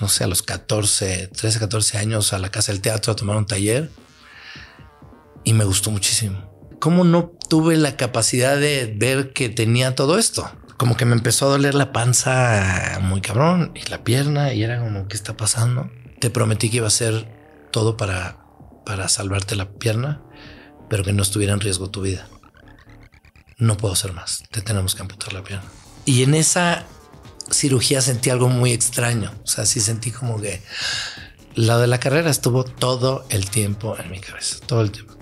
no sé, a los 14, 13, 14 años a la Casa del Teatro a tomar un taller y me gustó muchísimo. ¿Cómo no tuve la capacidad de ver que tenía todo esto? Como que me empezó a doler la panza muy cabrón y la pierna y era como, ¿qué está pasando? Te prometí que iba a hacer todo para, para salvarte la pierna, pero que no estuviera en riesgo tu vida. No puedo hacer más, te tenemos que amputar la pierna. Y en esa cirugía sentí algo muy extraño. O sea, sí sentí como que lo de la carrera estuvo todo el tiempo en mi cabeza, todo el tiempo.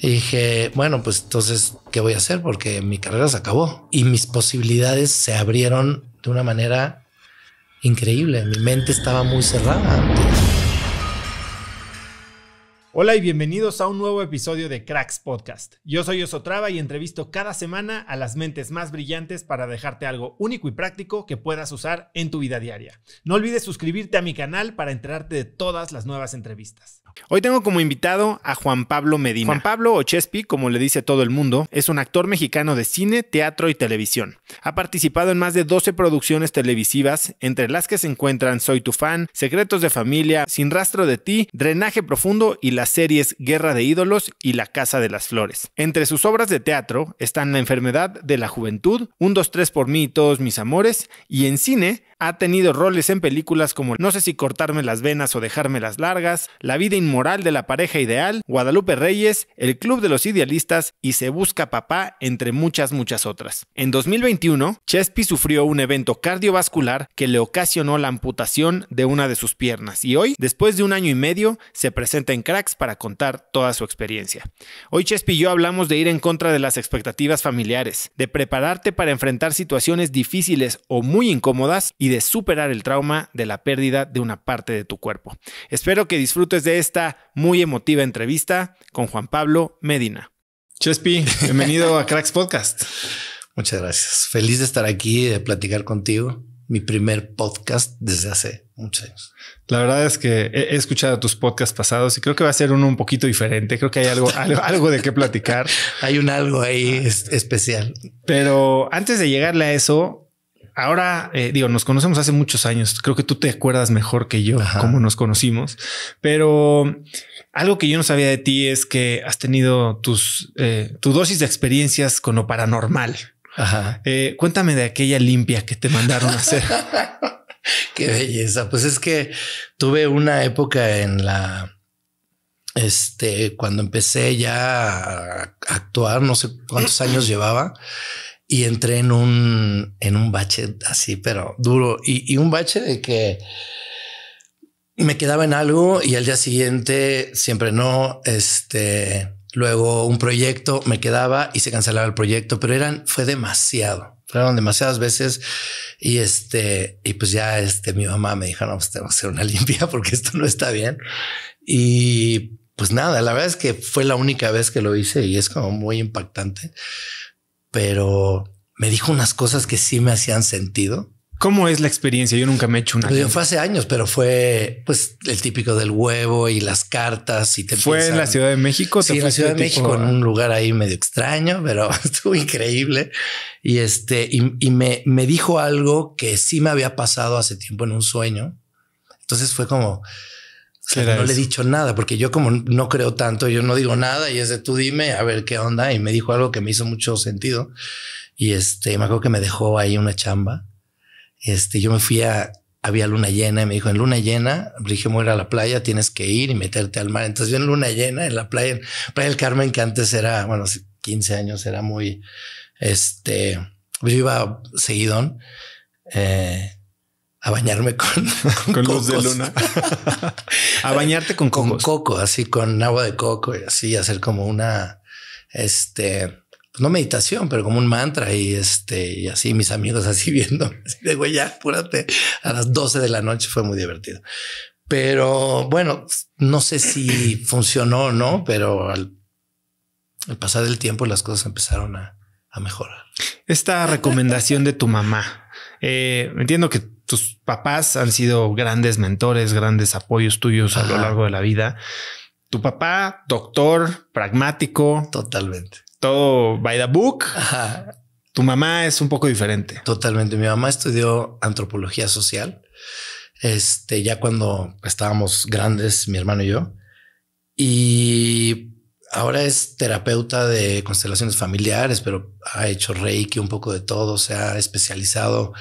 Y dije, bueno, pues entonces, ¿qué voy a hacer? Porque mi carrera se acabó y mis posibilidades se abrieron de una manera increíble. Mi mente estaba muy cerrada antes. Hola y bienvenidos a un nuevo episodio de Cracks Podcast. Yo soy Osotrava y entrevisto cada semana a las mentes más brillantes para dejarte algo único y práctico que puedas usar en tu vida diaria. No olvides suscribirte a mi canal para enterarte de todas las nuevas entrevistas. Hoy tengo como invitado a Juan Pablo Medina. Juan Pablo o como le dice todo el mundo, es un actor mexicano de cine, teatro y televisión. Ha participado en más de 12 producciones televisivas, entre las que se encuentran Soy tu fan, Secretos de familia, Sin rastro de ti, Drenaje profundo y las series Guerra de ídolos y La casa de las flores. Entre sus obras de teatro están La enfermedad de la juventud, Un, dos, tres por mí y todos mis amores y en cine ha tenido roles en películas como No sé si cortarme las venas o dejarme las largas, La vida inmoral de la pareja ideal, Guadalupe Reyes, El Club de los Idealistas y Se Busca Papá, entre muchas, muchas otras. En 2021, Chespi sufrió un evento cardiovascular que le ocasionó la amputación de una de sus piernas y hoy, después de un año y medio, se presenta en Cracks para contar toda su experiencia. Hoy Chespi y yo hablamos de ir en contra de las expectativas familiares, de prepararte para enfrentar situaciones difíciles o muy incómodas y de superar el trauma de la pérdida de una parte de tu cuerpo. Espero que disfrutes de esta muy emotiva entrevista con Juan Pablo Medina. Chespi, bienvenido a Cracks Podcast. Muchas gracias. Feliz de estar aquí, de platicar contigo. Mi primer podcast desde hace muchos años. La verdad es que he escuchado tus podcasts pasados y creo que va a ser uno un poquito diferente. Creo que hay algo, algo, de qué platicar. hay un algo ahí especial. Pero antes de llegarle a eso, ahora, eh, digo, nos conocemos hace muchos años. Creo que tú te acuerdas mejor que yo cómo nos conocimos, pero algo que yo no sabía de ti es que has tenido tus, eh, tu dosis de experiencias con lo paranormal. Ajá. Eh, cuéntame de aquella limpia que te mandaron a hacer. Qué belleza. Pues es que tuve una época en la este, cuando empecé ya a actuar, no sé cuántos años llevaba, y entré en un, en un bache así, pero duro. Y, y, un bache de que me quedaba en algo y al día siguiente siempre no. Este, luego un proyecto me quedaba y se cancelaba el proyecto, pero eran, fue demasiado. Fueron demasiadas veces y este, y pues ya este, mi mamá me dijo, no, pues tengo que hacer una limpia porque esto no está bien. Y pues nada, la verdad es que fue la única vez que lo hice y es como muy impactante pero me dijo unas cosas que sí me hacían sentido. ¿Cómo es la experiencia? Yo nunca me he hecho una. Pues fue hace años, pero fue pues el típico del huevo y las cartas y te fue en la Ciudad de México. Sí, en la Ciudad de México, en un lugar ahí medio extraño, pero estuvo increíble. Y este, y, me, me dijo algo que sí me había pasado hace tiempo en un sueño. Entonces fue como, no le he dicho nada, porque yo como no creo tanto, yo no digo nada y es de tú dime a ver qué onda. Y me dijo algo que me hizo mucho sentido. Y este, me acuerdo que me dejó ahí una chamba. Este, yo me fui a, había luna llena y me dijo, en luna llena, dijimos era a la playa, tienes que ir y meterte al mar. Entonces yo en luna llena, en la playa, en Playa del Carmen, que antes era, bueno, 15 años era muy, este, yo iba seguidón. Eh, a bañarme con, luz de luna, a bañarte con coco, así con agua de coco y así hacer como una, este, pues no meditación, pero como un mantra y este, y así mis amigos así viendo, de güey, ya apúrate a las 12 de la noche fue muy divertido. Pero bueno, no sé si funcionó o no, pero al, pasar del tiempo las cosas empezaron a, mejorar. Esta recomendación de tu mamá, eh, entiendo que tus papás han sido grandes mentores, grandes apoyos tuyos a lo largo de la vida. Tu papá, doctor, pragmático. Totalmente. Todo by the book. Tu mamá es un poco diferente. Totalmente. Mi mamá estudió antropología social. Este, ya cuando estábamos grandes, mi hermano y yo. Y ahora es terapeuta de constelaciones familiares, pero ha hecho reiki, un poco de todo, se ha especializado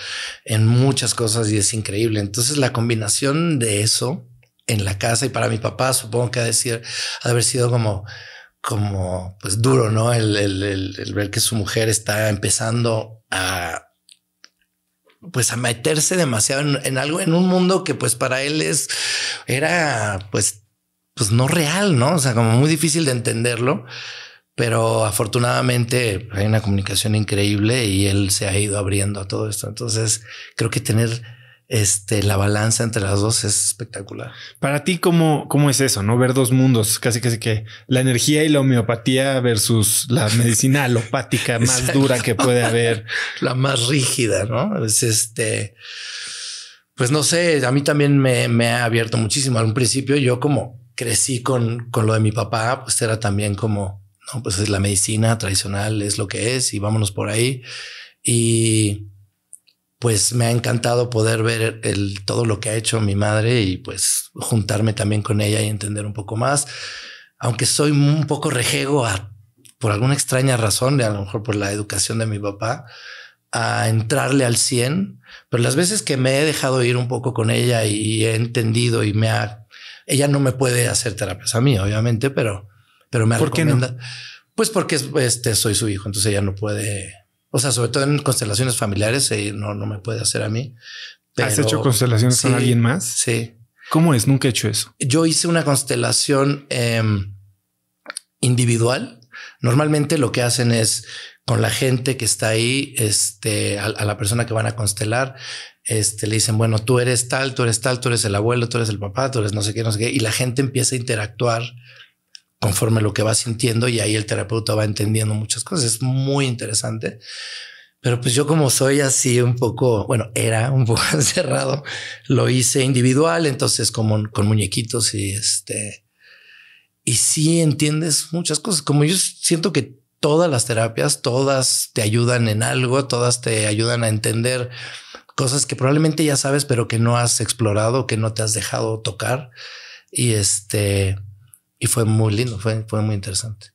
en muchas cosas y es increíble. Entonces la combinación de eso en la casa y para mi papá supongo que ha de decir, haber sido como, como pues duro, ¿no? El, ver que su mujer está empezando a pues a meterse demasiado en, en, algo, en un mundo que pues para él es, era pues pues no real, ¿no? O sea, como muy difícil de entenderlo, pero afortunadamente hay una comunicación increíble y él se ha ido abriendo a todo esto. Entonces, creo que tener este, la balanza entre las dos es espectacular. Para ti, ¿cómo, cómo es eso? No ver dos mundos, casi casi que la energía y la homeopatía versus la medicina alopática más dura que puede haber. la más rígida, ¿no? Es este. Pues no sé, a mí también me, me ha abierto muchísimo. Al principio yo como crecí con, con lo de mi papá, pues era también como, no, pues la medicina tradicional, es lo que es y vámonos por ahí. Y pues me ha encantado poder ver el, todo lo que ha hecho mi madre y pues juntarme también con ella y entender un poco más. Aunque soy un poco rejego por alguna extraña razón, a lo mejor por la educación de mi papá, a entrarle al 100, pero las veces que me he dejado ir un poco con ella y he entendido y me ha ella no me puede hacer terapias a mí, obviamente, pero, pero me ¿Por Pues porque este, soy su hijo, entonces ella no puede. O sea, sobre todo en constelaciones familiares, eh, no, me puede hacer a mí. ¿Has hecho constelaciones con alguien más? Sí. ¿Cómo es? Nunca he hecho eso. Yo hice una constelación em, individual. Normalmente lo que hacen es con la gente que está ahí, este, a, a, la persona que van a constelar, este, le dicen, bueno, tú eres tal, tú eres tal, tú eres el abuelo, tú eres el papá, tú eres no sé qué, no sé qué, y la gente empieza a interactuar conforme lo que va sintiendo y ahí el terapeuta va entendiendo muchas cosas. Es muy interesante. Pero pues yo como soy así un poco, bueno, era un poco encerrado, lo hice individual, entonces como con muñequitos y este, y sí entiendes muchas cosas. Como yo siento que todas las terapias, todas te ayudan en algo, todas te ayudan a entender cosas que probablemente ya sabes, pero que no has explorado, que no te has dejado tocar. Y este, y fue muy lindo, fue, fue muy interesante.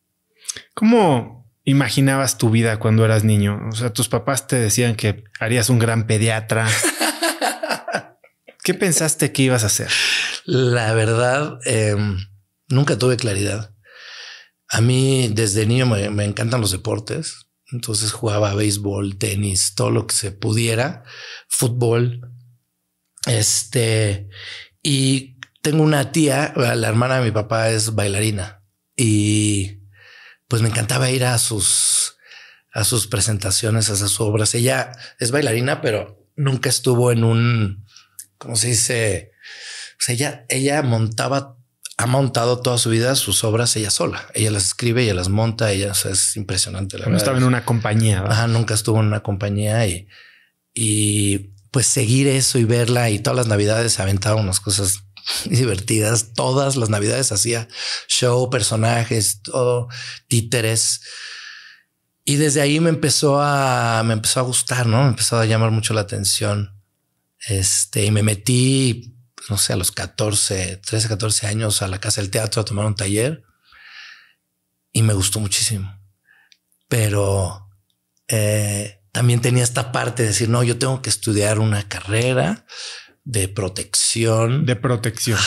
¿Cómo imaginabas tu vida cuando eras niño? O sea, tus papás te decían que harías un gran pediatra. ¿Qué pensaste que ibas a hacer? La verdad, em, nunca tuve claridad. A mí desde niño me encantan los deportes. Entonces jugaba béisbol, tenis, todo lo que se pudiera, fútbol. Este, y tengo una tía, la hermana de mi papá es bailarina y pues me encantaba ir a sus, a sus presentaciones, a sus obras. Ella es bailarina, pero nunca estuvo en un, ¿cómo se dice? sea, ella, ella montaba ha montado toda su vida sus obras ella sola. Ella las escribe, ella las monta, ella es impresionante. La no estaba en una compañía. Ajá, nunca estuvo en una compañía y, y pues seguir eso y verla y todas las navidades se aventaba unas cosas divertidas. Todas las navidades hacía show, personajes, todo, títeres. Y desde ahí me empezó a, me empezó a gustar, ¿no? Me empezó a llamar mucho la atención. Este, y me metí no sé, a los 14, 13, 14 años a la Casa del Teatro a tomar un taller y me gustó muchísimo. Pero eh, también tenía esta parte de decir, no, yo tengo que estudiar una carrera de protección. De protección.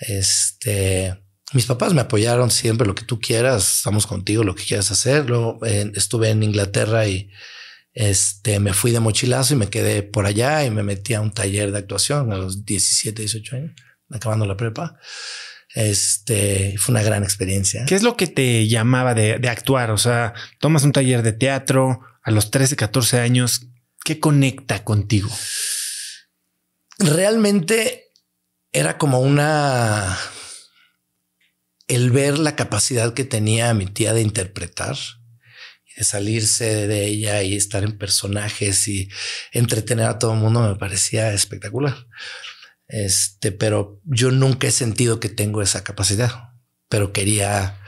Este, mis papás me apoyaron siempre, lo que tú quieras, estamos contigo, lo que quieras hacer. Luego eh, estuve en Inglaterra y este, me fui de mochilazo y me quedé por allá y me metí a un taller de actuación a los 17, 18 años, acabando la prepa. Este fue una gran experiencia. ¿Qué es lo que te llamaba de, actuar? O sea, tomas un taller de teatro a los 13, 14 años. ¿Qué conecta contigo? Realmente era como una. el ver la capacidad que tenía mi tía de interpretar salirse de ella y estar en personajes y entretener a todo el mundo me parecía espectacular. Este, pero yo nunca he sentido que tengo esa capacidad, pero quería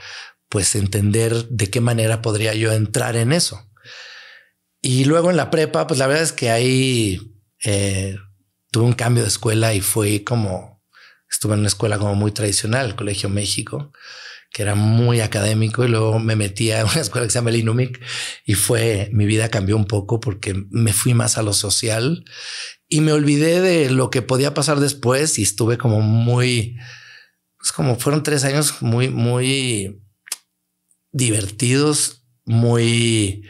pues entender de qué manera podría yo entrar en eso. Y luego en la prepa, pues la verdad es que ahí eh, tuve un cambio de escuela y fue como, estuve en una escuela como muy tradicional, el Colegio México que era muy académico y luego me metí a una escuela que se llama el y fue, mi vida cambió un poco porque me fui más a lo social y me olvidé de lo que podía pasar después y estuve como muy, pues como fueron tres años muy, muy divertidos, muy,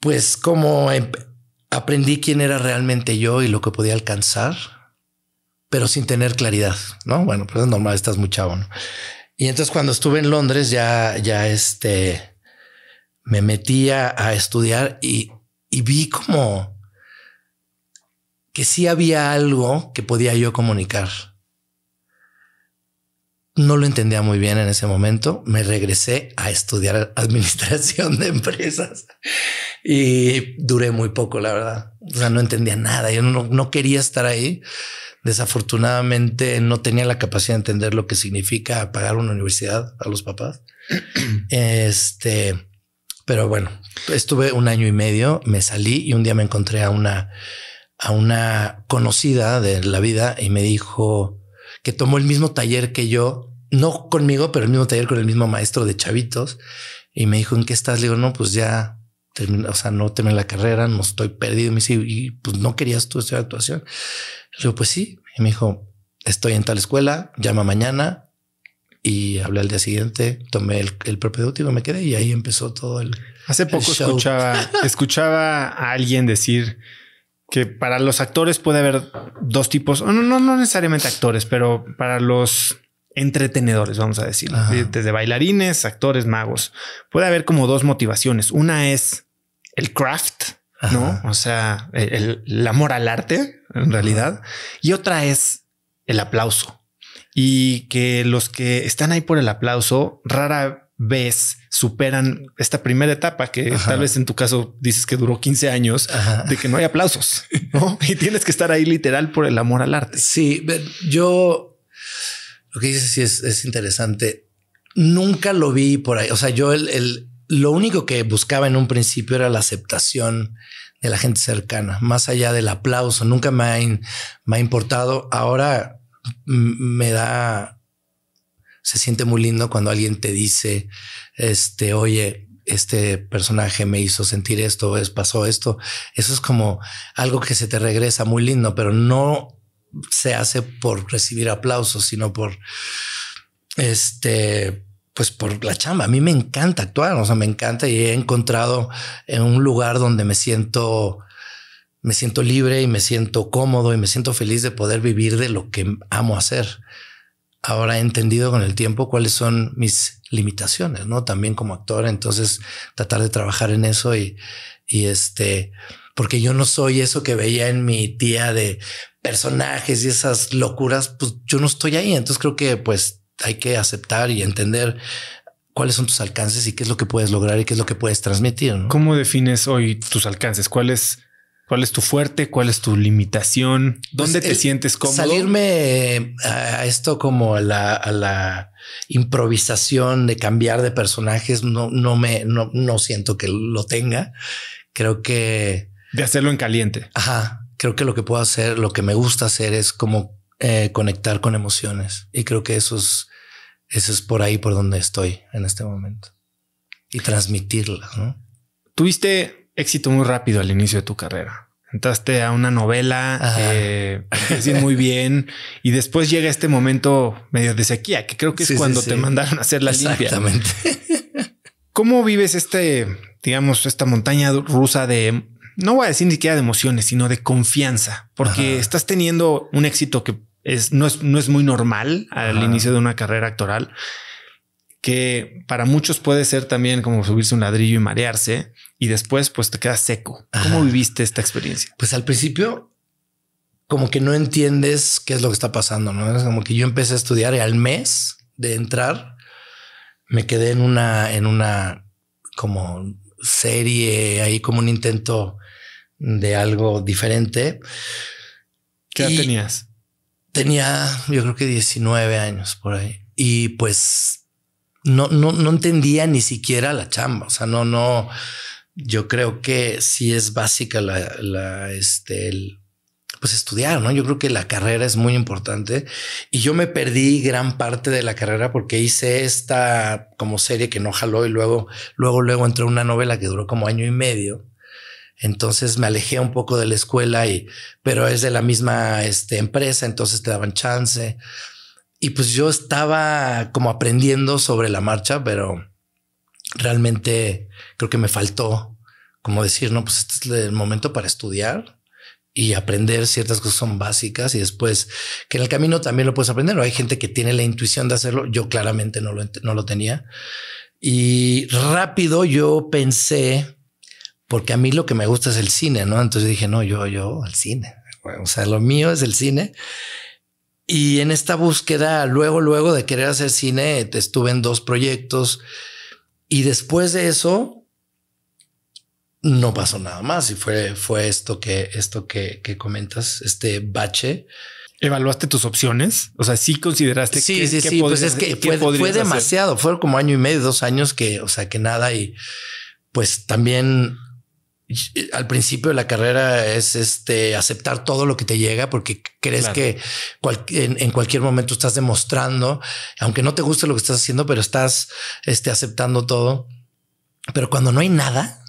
pues como em, aprendí quién era realmente yo y lo que podía alcanzar pero sin tener claridad, ¿no? Bueno, pues es normal, estás muy chavo, Y entonces cuando estuve en Londres ya, ya este, me metía a estudiar y, y vi como que sí había algo que podía yo comunicar. No lo entendía muy bien en ese momento. Me regresé a estudiar administración de empresas y duré muy poco, la verdad. O sea, no entendía nada. Yo no, no quería estar ahí desafortunadamente no tenía la capacidad de entender lo que significa pagar una universidad a los papás. este, pero bueno, estuve un año y medio, me salí y un día me encontré a una, a una conocida de la vida y me dijo que tomó el mismo taller que yo, no conmigo, pero el mismo taller con el mismo maestro de chavitos. Y me dijo, ¿en qué estás? Le digo, no, pues ya o sea, no terminé la carrera, no estoy perdido. Me y pues no querías tú estudiar actuación. yo pues sí. Y me dijo, estoy en tal escuela, llama mañana. Y hablé al día siguiente, tomé el, el no me quedé y ahí empezó todo el. Hace poco escuchaba, escuchaba a alguien decir que para los actores puede haber dos tipos, no, no, no necesariamente actores, pero para los entretenedores, vamos a decir, desde bailarines, actores, magos. Puede haber como dos motivaciones. Una es el craft, ¿no? O sea, el, amor al arte, en realidad. Y otra es el aplauso. Y que los que están ahí por el aplauso rara vez superan esta primera etapa que tal vez en tu caso dices que duró 15 años de que no hay aplausos ¿no? y tienes que estar ahí literal por el amor al arte. Sí, yo lo que dices es, es interesante. Nunca lo vi por ahí. O sea, yo el, el lo único que buscaba en un principio era la aceptación de la gente cercana, más allá del aplauso. Nunca me ha, importado. Ahora me da, se siente muy lindo cuando alguien te dice, este, oye, este personaje me hizo sentir esto, es, pasó esto. Eso es como algo que se te regresa muy lindo, pero no se hace por recibir aplausos, sino por este pues por la chamba. A mí me encanta actuar, o sea, me encanta y he encontrado en un lugar donde me siento, me siento libre y me siento cómodo y me siento feliz de poder vivir de lo que amo hacer. Ahora he entendido con el tiempo cuáles son mis limitaciones, ¿no? También como actor, entonces tratar de trabajar en eso y, y este, porque yo no soy eso que veía en mi tía de personajes y esas locuras, pues yo no estoy ahí, entonces creo que pues hay que aceptar y entender cuáles son tus alcances y qué es lo que puedes lograr y qué es lo que puedes transmitir. ¿Cómo defines hoy tus alcances? ¿Cuál es, cuál es tu fuerte? ¿Cuál es tu limitación? ¿Dónde pues, te eh, sientes cómodo? Salirme eh, a esto como a la, a la improvisación de cambiar de personajes, no, no me, no, no siento que lo tenga. Creo que... De hacerlo en caliente. Ajá. Creo que lo que puedo hacer, lo que me gusta hacer es como eh, conectar con emociones. Y creo que eso es, eso es por ahí por donde estoy en este momento. Y transmitirla. ¿no? Tuviste éxito muy rápido al inicio de tu carrera. Entraste a una novela, eh, muy bien, y después llega este momento medio de sequía, que creo que es cuando te mandaron a hacer la ¿Cómo vives este, digamos, esta montaña rusa de no voy a decir ni siquiera de emociones, sino de confianza, porque estás teniendo un éxito que es, no, es, no es muy normal al inicio de una carrera actoral, que para muchos puede ser también como subirse un ladrillo y marearse, y después pues te quedas seco. ¿Cómo viviste esta experiencia? Pues al principio como que no entiendes qué es lo que está pasando, ¿no? Es como que yo empecé a estudiar y al mes de entrar me quedé en una, en una como serie, ahí como un intento de algo diferente. ¿Qué edad tenías? Tenía, yo creo que 19 años por ahí. Y pues no, no, no entendía ni siquiera la chamba. O sea, no, no. Yo creo que sí es básica la, la este, el, pues estudiar, ¿no? Yo creo que la carrera es muy importante y yo me perdí gran parte de la carrera porque hice esta como serie que no jaló y luego, luego, luego entró una novela que duró como año y medio entonces me alejé un poco de la escuela y, pero es de la misma este, empresa, entonces te daban chance. Y pues yo estaba como aprendiendo sobre la marcha, pero realmente creo que me faltó como decir, no, pues este es el momento para estudiar y aprender ciertas cosas son básicas y después que en el camino también lo puedes aprender. Hay gente que tiene la intuición de hacerlo. Yo claramente no lo, no lo tenía. Y rápido yo pensé porque a mí lo que me gusta es el cine, ¿no? Entonces dije, no, yo, yo, el cine. o sea, lo mío es el cine. Y en esta búsqueda, luego, luego de querer hacer cine, estuve en dos proyectos y después de eso no pasó nada más y fue, fue esto que, esto que, que comentas, este bache. ¿Evaluaste tus opciones? O sea, sí consideraste sí, que, sí, sí, sí. pues es que fue, demasiado. Fueron como año y medio, dos años que, o sea, que nada. Y pues también al principio de la carrera es este aceptar todo lo que te llega porque crees que en, cualquier momento estás demostrando, aunque no te guste lo que estás haciendo, pero estás este, aceptando todo. Pero cuando no hay nada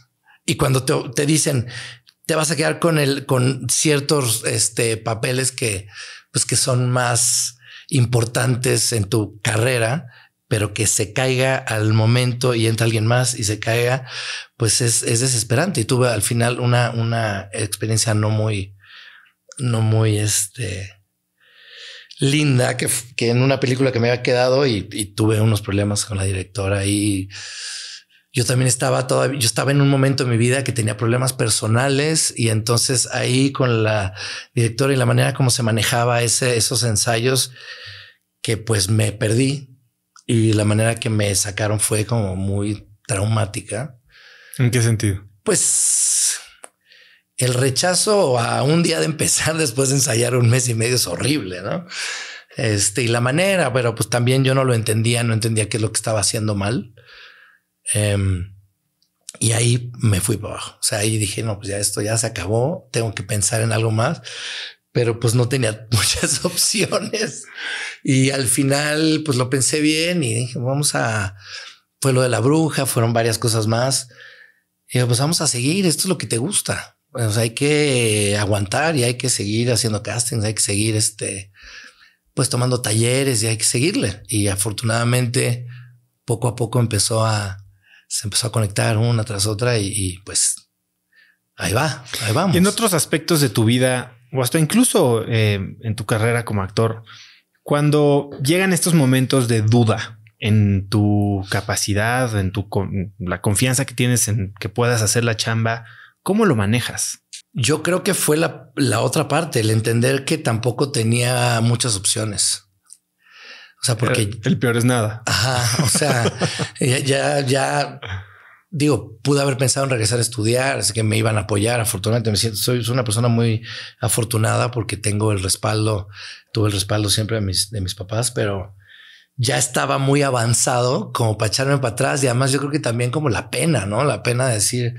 y cuando te, dicen te vas a quedar con el con ciertos este, papeles que pues que son más importantes en tu carrera, pero que se caiga al momento y entra alguien más y se caiga, pues es, desesperante. Y tuve al final una, una experiencia no muy, no muy este, linda, que, en una película que me había quedado y, y, tuve unos problemas con la directora y yo también estaba todavía, yo estaba en un momento de mi vida que tenía problemas personales y entonces ahí con la directora y la manera como se manejaba ese, esos ensayos, que pues me perdí y la manera que me sacaron fue como muy traumática. ¿En qué sentido? Pues el rechazo a un día de empezar después de ensayar un mes y medio es horrible, ¿no? Este, y la manera, pero pues también yo no lo entendía, no entendía qué es lo que estaba haciendo mal. Em, y ahí me fui para abajo. O sea, ahí dije, no, pues ya esto ya se acabó, tengo que pensar en algo más pero pues no tenía muchas opciones. Y al final, pues lo pensé bien y dije, vamos a, fue lo de la bruja, fueron varias cosas más. Y pues vamos a seguir, esto es lo que te gusta. Pues hay que aguantar y hay que seguir haciendo castings, hay que seguir este, pues tomando talleres y hay que seguirle. Y afortunadamente, poco a poco empezó a, se empezó a conectar una tras otra y, pues ahí va, ahí vamos. en otros aspectos de tu vida, o hasta incluso eh, en tu carrera como actor, cuando llegan estos momentos de duda en tu capacidad, en tu con, la confianza que tienes en que puedas hacer la chamba, ¿cómo lo manejas? Yo creo que fue la, otra parte, el entender que tampoco tenía muchas opciones. O sea, porque el, peor es nada. Ajá. O sea, ya, ya digo, pude haber pensado en regresar a estudiar, así que me iban a apoyar. Afortunadamente, me siento, soy una persona muy afortunada porque tengo el respaldo, tuve el respaldo siempre de mis, de mis papás, pero ya estaba muy avanzado como para echarme para atrás. Y además, yo creo que también como la pena, ¿no? La pena de decir,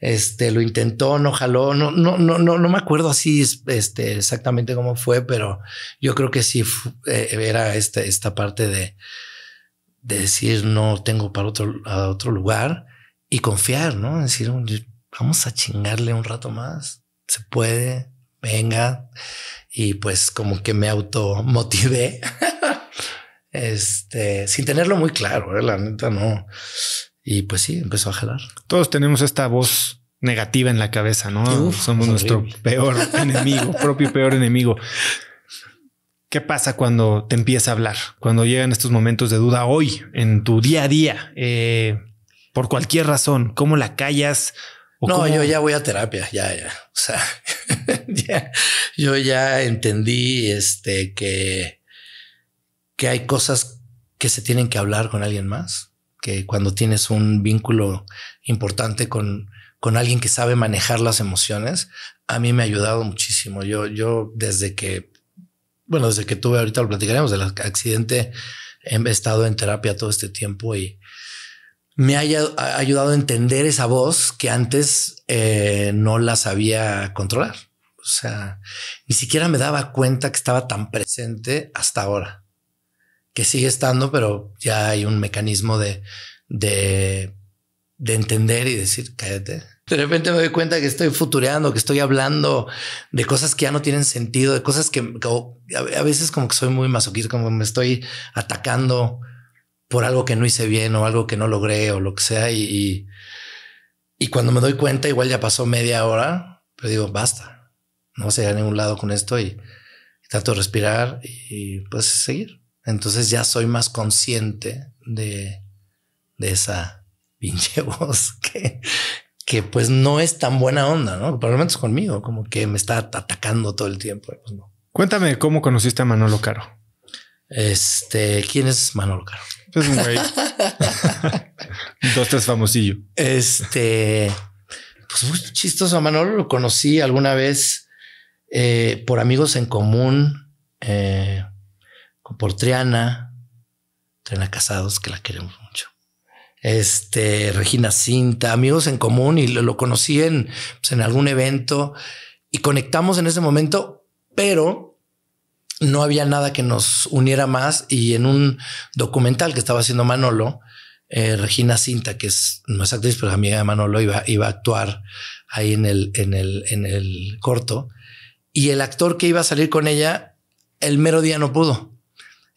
este, lo intentó, no jaló, no, no, no, no, me acuerdo así, este, exactamente cómo fue, pero yo creo que sí eh, era este, esta parte de, de decir no tengo para otro, a otro lugar y confiar, ¿no? Decir, vamos a chingarle un rato más, se puede, venga. Y pues como que me automotivé, este, sin tenerlo muy claro, ¿eh? la neta no. Y pues sí, empezó a jalar. Todos tenemos esta voz negativa en la cabeza, ¿no? Somos nuestro peor enemigo, propio peor enemigo. ¿Qué pasa cuando te empieza a hablar? Cuando llegan estos momentos de duda hoy, en tu día a día, eh, por cualquier razón? ¿Cómo la callas? no, yo ya voy a terapia, ya, ya. O sea, yo ya entendí este, que, que hay cosas que se tienen que hablar con alguien más, que cuando tienes un vínculo importante con, con alguien que sabe manejar las emociones, a mí me ha ayudado muchísimo. Yo, yo desde que, bueno, desde que tuve ahorita lo platicaremos del accidente, he estado en terapia todo este tiempo y, me haya ayudado a entender esa voz que antes eh, no la sabía controlar. O sea, ni siquiera me daba cuenta que estaba tan presente hasta ahora, que sigue estando, pero ya hay un mecanismo de, de, entender y decir, cállate. De repente me doy cuenta que estoy futureando, que estoy hablando de cosas que ya no tienen sentido, de cosas que, que a veces como que soy muy masoquista, como me estoy atacando por algo que no hice bien o algo que no logré o lo que sea. Y, y, cuando me doy cuenta, igual ya pasó media hora, pero pues digo, basta, no sé a a ningún lado con esto y, trato de respirar y, pues seguir. Entonces ya soy más consciente de, de esa pinche voz que, que pues no es tan buena onda, ¿no? lo menos conmigo, como que me está atacando todo el tiempo. Pues, Cuéntame cómo conociste a Manolo Caro. Este, ¿quién es Manolo Caro? Es famosillo. Este, pues muy chistoso. Manolo lo conocí alguna vez eh, por amigos en común, eh, por Triana, Triana Casados, que la queremos mucho. Este, Regina Cinta, amigos en común y lo, lo conocí en, pues, en algún evento y conectamos en ese momento, pero no había nada que nos uniera más y en un documental que estaba haciendo Manolo, eh, Regina Cinta, que es, no es actriz, pero es amiga de Manolo, iba, iba a actuar ahí en el, en, el, en el corto. Y el actor que iba a salir con ella, el mero día no pudo.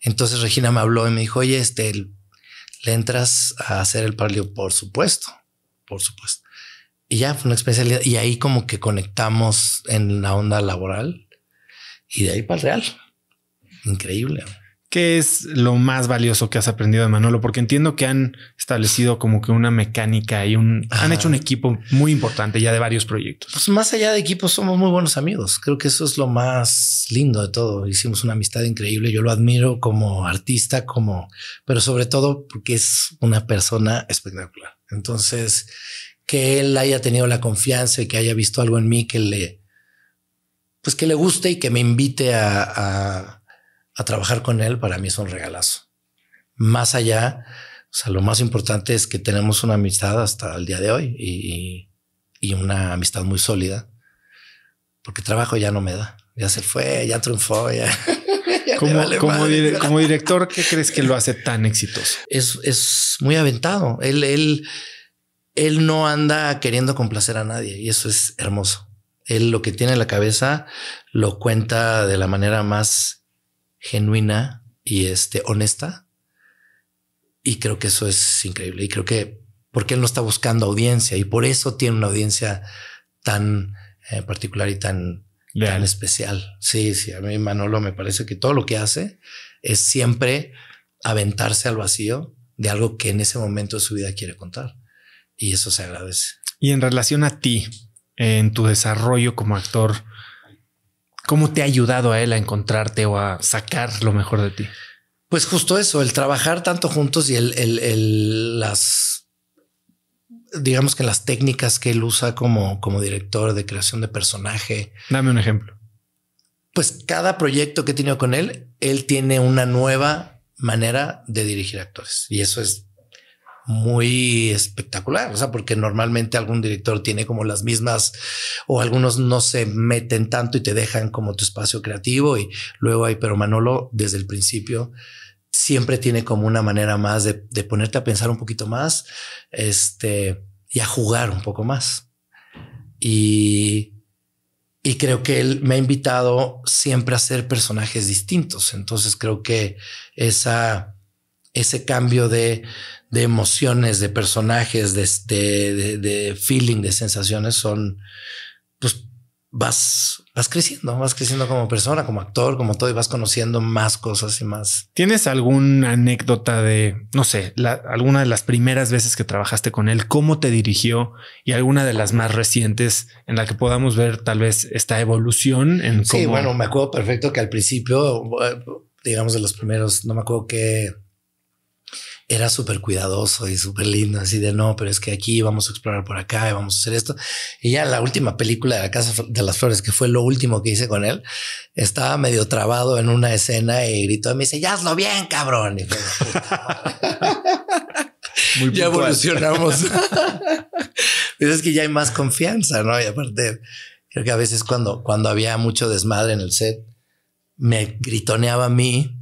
Entonces Regina me habló y me dijo, oye, este, ¿le entras a hacer el parleo? Por supuesto, por supuesto. Y ya fue una especialidad. Y ahí como que conectamos en la onda laboral y de ahí para el real. Increíble. ¿Qué es lo más valioso que has aprendido de Manolo? Porque entiendo que han establecido como que una mecánica y un han hecho un equipo muy importante ya de varios proyectos. Pues más allá de equipos, somos muy buenos amigos. Creo que eso es lo más lindo de todo. Hicimos una amistad increíble. Yo lo admiro como artista, como, pero sobre todo porque es una persona espectacular. Entonces, que él haya tenido la confianza y que haya visto algo en mí que le, pues que le guste y que me invite a a trabajar con él para mí es un regalazo. Más allá, o sea, lo más importante es que tenemos una amistad hasta el día de hoy y, una amistad muy sólida, porque trabajo ya no me da, ya se fue, ya triunfó, ya. como, director, ¿qué crees que lo hace tan exitoso? Es, muy aventado. Él, él, él no anda queriendo complacer a nadie y eso es hermoso. Él lo que tiene en la cabeza lo cuenta de la manera más genuina y este, honesta. Y creo que eso es increíble. Y creo que porque él no está buscando audiencia y por eso tiene una audiencia tan eh, particular y tan, tan, especial. Sí, sí, a mí Manolo me parece que todo lo que hace es siempre aventarse al vacío de algo que en ese momento de su vida quiere contar. Y eso se agradece. Y en relación a ti, en tu desarrollo como actor, ¿Cómo te ha ayudado a él a encontrarte o a sacar lo mejor de ti? Pues justo eso, el trabajar tanto juntos y el, el, el las, digamos que las técnicas que él usa como, como director de creación de personaje. Dame un ejemplo. Pues cada proyecto que he tenido con él, él tiene una nueva manera de dirigir actores y eso es muy espectacular, o sea, porque normalmente algún director tiene como las mismas o algunos no se meten tanto y te dejan como tu espacio creativo y luego hay, pero Manolo desde el principio siempre tiene como una manera más de, ponerte a pensar un poquito más, este, y a jugar un poco más. Y, y creo que él me ha invitado siempre a ser personajes distintos, entonces creo que esa, ese cambio de de emociones, de personajes, de, este, de, de feeling, de sensaciones, son, pues vas, vas creciendo, vas creciendo como persona, como actor, como todo, y vas conociendo más cosas y más. ¿Tienes alguna anécdota de, no sé, alguna de las primeras veces que trabajaste con él, cómo te dirigió y alguna de las más recientes en la que podamos ver tal vez esta evolución en cómo... Sí, bueno, me acuerdo perfecto que al principio, eh, digamos de los primeros, no me acuerdo qué era súper cuidadoso y súper lindo, así de no, pero es que aquí vamos a explorar por acá y vamos a hacer esto. Y ya la última película de la Casa de las Flores, que fue lo último que hice con él, estaba medio trabado en una escena y gritó a mí, dice, ya hazlo bien, cabrón. ya evolucionamos. Pues es que ya hay más confianza, ¿no? Y aparte, creo que a veces cuando, cuando había mucho desmadre en el set, me gritoneaba a mí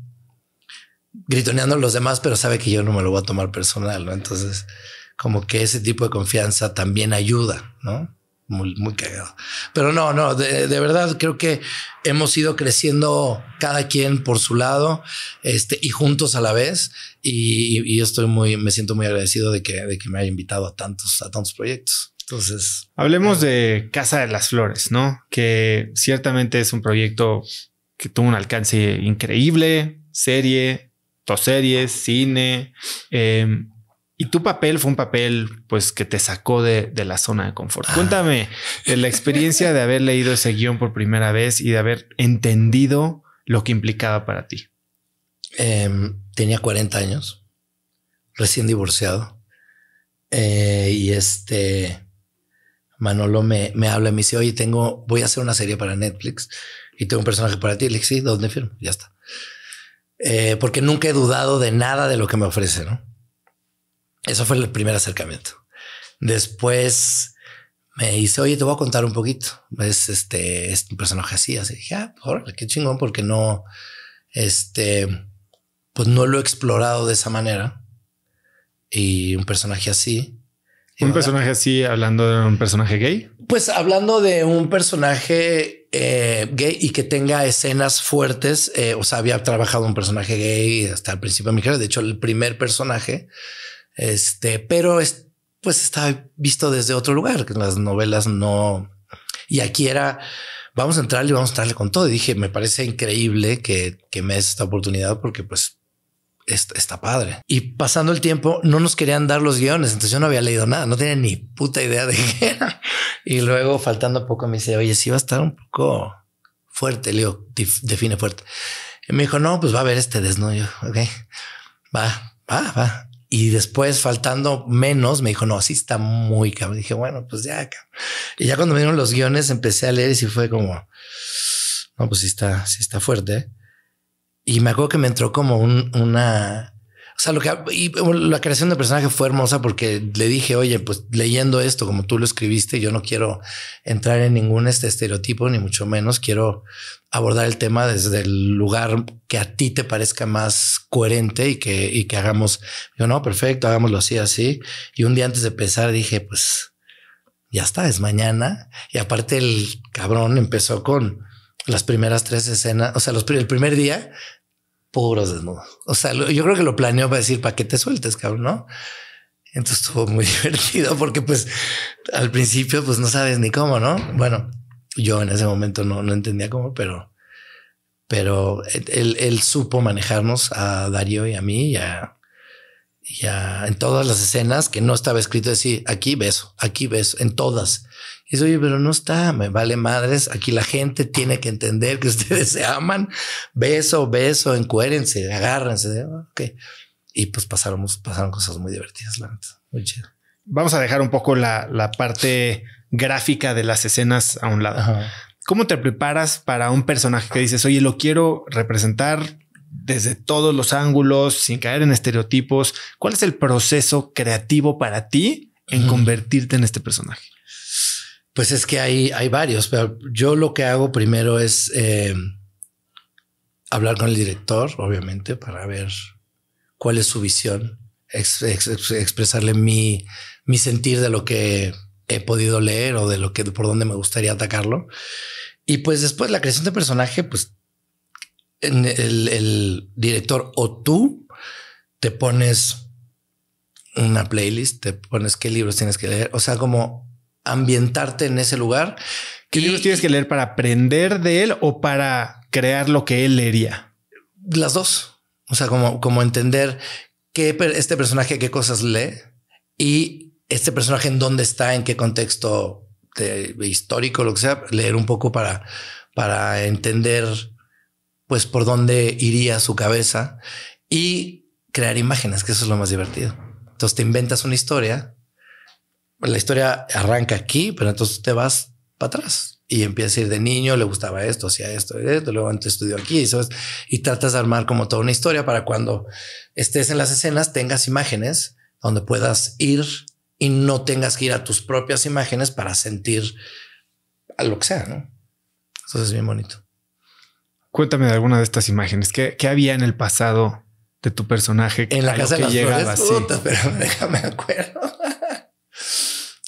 gritoneando a los demás, pero sabe que yo no me lo voy a tomar personal, ¿no? Entonces, como que ese tipo de confianza también ayuda, ¿no? Muy, muy cagado. Pero no, no, de, verdad creo que hemos ido creciendo cada quien por su lado este, y juntos a la vez. Y, y estoy muy, me siento muy agradecido de que, de que me haya invitado a tantos, a tantos proyectos. Entonces. Hablemos de Casa de las Flores, ¿no? Que ciertamente es un proyecto que tuvo un alcance increíble, serie, tus series, cine. Em, y tu papel fue un papel pues que te sacó de, la zona de confort. Ah. Cuéntame eh, la experiencia de haber leído ese guión por primera vez y de haber entendido lo que implicaba para ti. Em, tenía 40 años, recién divorciado. Eh, y este Manolo me, me, habla y me dice: Oye, tengo, voy a hacer una serie para Netflix y tengo un personaje para ti. Le dije, sí, ¿dónde firmo? Ya está. Eh, porque nunca he dudado de nada de lo que me ofrece, ¿no? Eso fue el primer acercamiento. Después me dice, oye, te voy a contar un poquito. Es este, es un personaje así, así. dije, ah, qué chingón, porque no, este, pues no lo he explorado de esa manera. Y un personaje así. Un personaje así, hablando de un personaje gay. Pues hablando de un personaje eh, gay y que tenga escenas fuertes, eh, o sea, había trabajado un personaje gay hasta el principio de mi carrera, de hecho el primer personaje, este, pero es, pues estaba visto desde otro lugar, que las novelas no, y aquí era, vamos a entrarle y vamos a entrarle con todo. Y dije, me parece increíble que, que me des esta oportunidad porque pues Está, padre. Y pasando el tiempo, no nos querían dar los guiones, entonces yo no había leído nada, no tenía ni puta idea de qué Y luego, faltando poco, me dice, oye, si va a estar un poco fuerte, Leo, define fuerte. Y me dijo, no, pues va a haber este desnudo. ok, va, va, va. Y después, faltando menos, me dijo, no, así está muy cabrón. Dije, bueno, pues ya. Cabrón. Y ya cuando me dieron los guiones, empecé a leer y sí fue como, no, pues sí está, sí está fuerte. Y me acuerdo que me entró como una... O sea, lo que... Y la creación del personaje fue hermosa porque le dije, oye, pues leyendo esto como tú lo escribiste, yo no quiero entrar en ningún este estereotipo, ni mucho menos quiero abordar el tema desde el lugar que a ti te parezca más coherente y que, y que hagamos... Yo, no, perfecto, hagámoslo así, así. Y un día antes de empezar dije, pues ya está, es mañana. Y aparte el cabrón empezó con las primeras tres escenas, o sea, los, el primer día, puros desnudos. O sea, yo creo que lo planeó para decir, para que te sueltes, cabrón, ¿no? Entonces estuvo muy divertido porque pues al principio pues no sabes ni cómo, ¿no? Bueno, yo en ese momento no, no entendía cómo, pero, pero él, él, supo manejarnos a Darío y a mí ya en todas las escenas que no estaba escrito decir aquí beso, aquí beso, en todas. Dice, oye, pero no está, me vale madres. Aquí la gente tiene que entender que ustedes se aman. Beso, beso, encuérense, agárrense. ¿eh? ok Y pues pasaron, pasaron cosas muy divertidas, la Vamos a dejar un poco la, parte gráfica de las escenas a un lado. ¿Cómo te preparas para un personaje que dices, oye, lo quiero representar desde todos los ángulos, sin caer en estereotipos? ¿Cuál es el proceso creativo para ti en convertirte en este personaje? Pues es que hay, hay varios, pero yo lo que hago primero es eh, hablar con el director, obviamente, para ver cuál es su visión, expresarle mi, mi sentir de lo que he podido leer o de lo que por dónde me gustaría atacarlo. Y pues después la creación de personaje, pues en el, el, director o tú te pones una playlist, te pones qué libros tienes que leer, o sea, como ambientarte en ese lugar. ¿Qué libros tienes que leer para aprender de él o para crear lo que él leería? Las dos. O sea, como, como entender qué este personaje, qué cosas lee y este personaje en dónde está, en qué contexto histórico, lo que sea, leer un poco para, para entender pues por dónde iría su cabeza y crear imágenes, que eso es lo más divertido. Entonces te inventas una historia la historia arranca aquí, pero entonces te vas para atrás y empiezas a ir de niño, le gustaba esto, hacía esto, esto, luego antes estudió aquí, ¿sabes? y tratas de armar como toda una historia para cuando estés en las escenas tengas imágenes donde puedas ir y no tengas que ir a tus propias imágenes para sentir a lo que sea, ¿no? Entonces es bien bonito. Cuéntame de alguna de estas imágenes. ¿Qué, había en el pasado de tu personaje? En la casa de las llegaba, flores, pero déjame acuerdo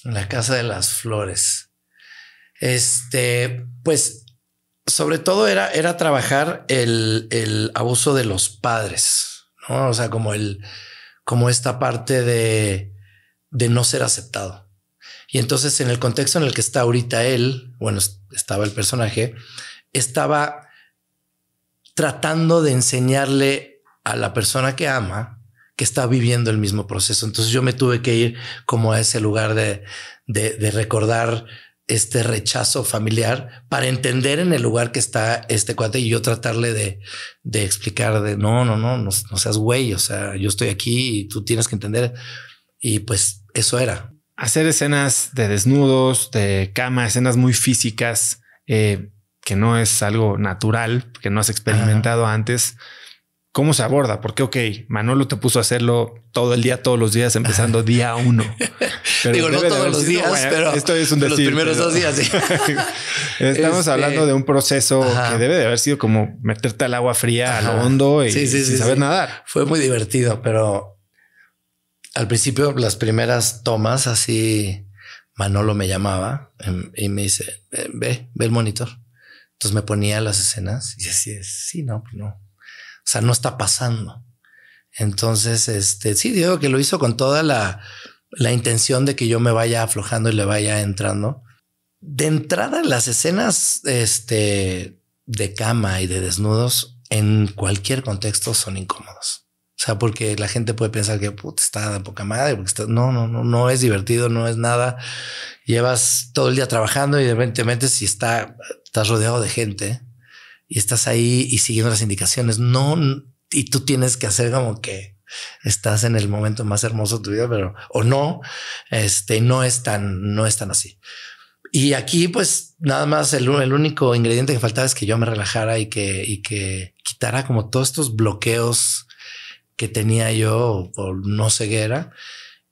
en la Casa de las Flores. Este, pues, sobre todo era, era trabajar el, el abuso de los padres, ¿no? O sea, como el, como esta parte de, de no ser aceptado. Y entonces en el contexto en el que está ahorita él, bueno, estaba el personaje, estaba tratando de enseñarle a la persona que ama que está viviendo el mismo proceso. Entonces yo me tuve que ir como a ese lugar de, recordar este rechazo familiar para entender en el lugar que está este cuate y yo tratarle de, explicar de no, no, no, no, seas güey. O sea, yo estoy aquí y tú tienes que entender. Y pues eso era. Hacer escenas de desnudos, de cama, escenas muy físicas, eh, que no es algo natural, que no has experimentado antes ¿Cómo se aborda? Porque, ok, Manolo te puso a hacerlo todo el día, todos los días, empezando día uno. Digo, no todos los días, pero esto es un decir, los primeros dos días. Estamos hablando este, de un proceso que debe de haber sido como meterte al agua fría, al a lo hondo y saber nadar. Fue muy divertido, pero al principio las primeras tomas así, Manolo me llamaba em, y me dice, ve, ve el monitor. Entonces me ponía las escenas y así, sí, no, pues no o sea, no está pasando. Entonces, este, sí, digo que lo hizo con toda la, intención de que yo me vaya aflojando y le vaya entrando. De entrada, las escenas este, de cama y de desnudos en cualquier contexto son incómodos. O sea, porque la gente puede pensar que está de poca madre, porque no, no, no, no es divertido, no es nada. Llevas todo el día trabajando y evidentemente si está, estás rodeado de gente y estás ahí y siguiendo las indicaciones. No, y tú tienes que hacer como que estás en el momento más hermoso de tu vida, pero o no, este no es tan, no es tan así. Y aquí, pues nada más el, único ingrediente que faltaba es que yo me relajara y que, y que quitara como todos estos bloqueos que tenía yo por no ceguera.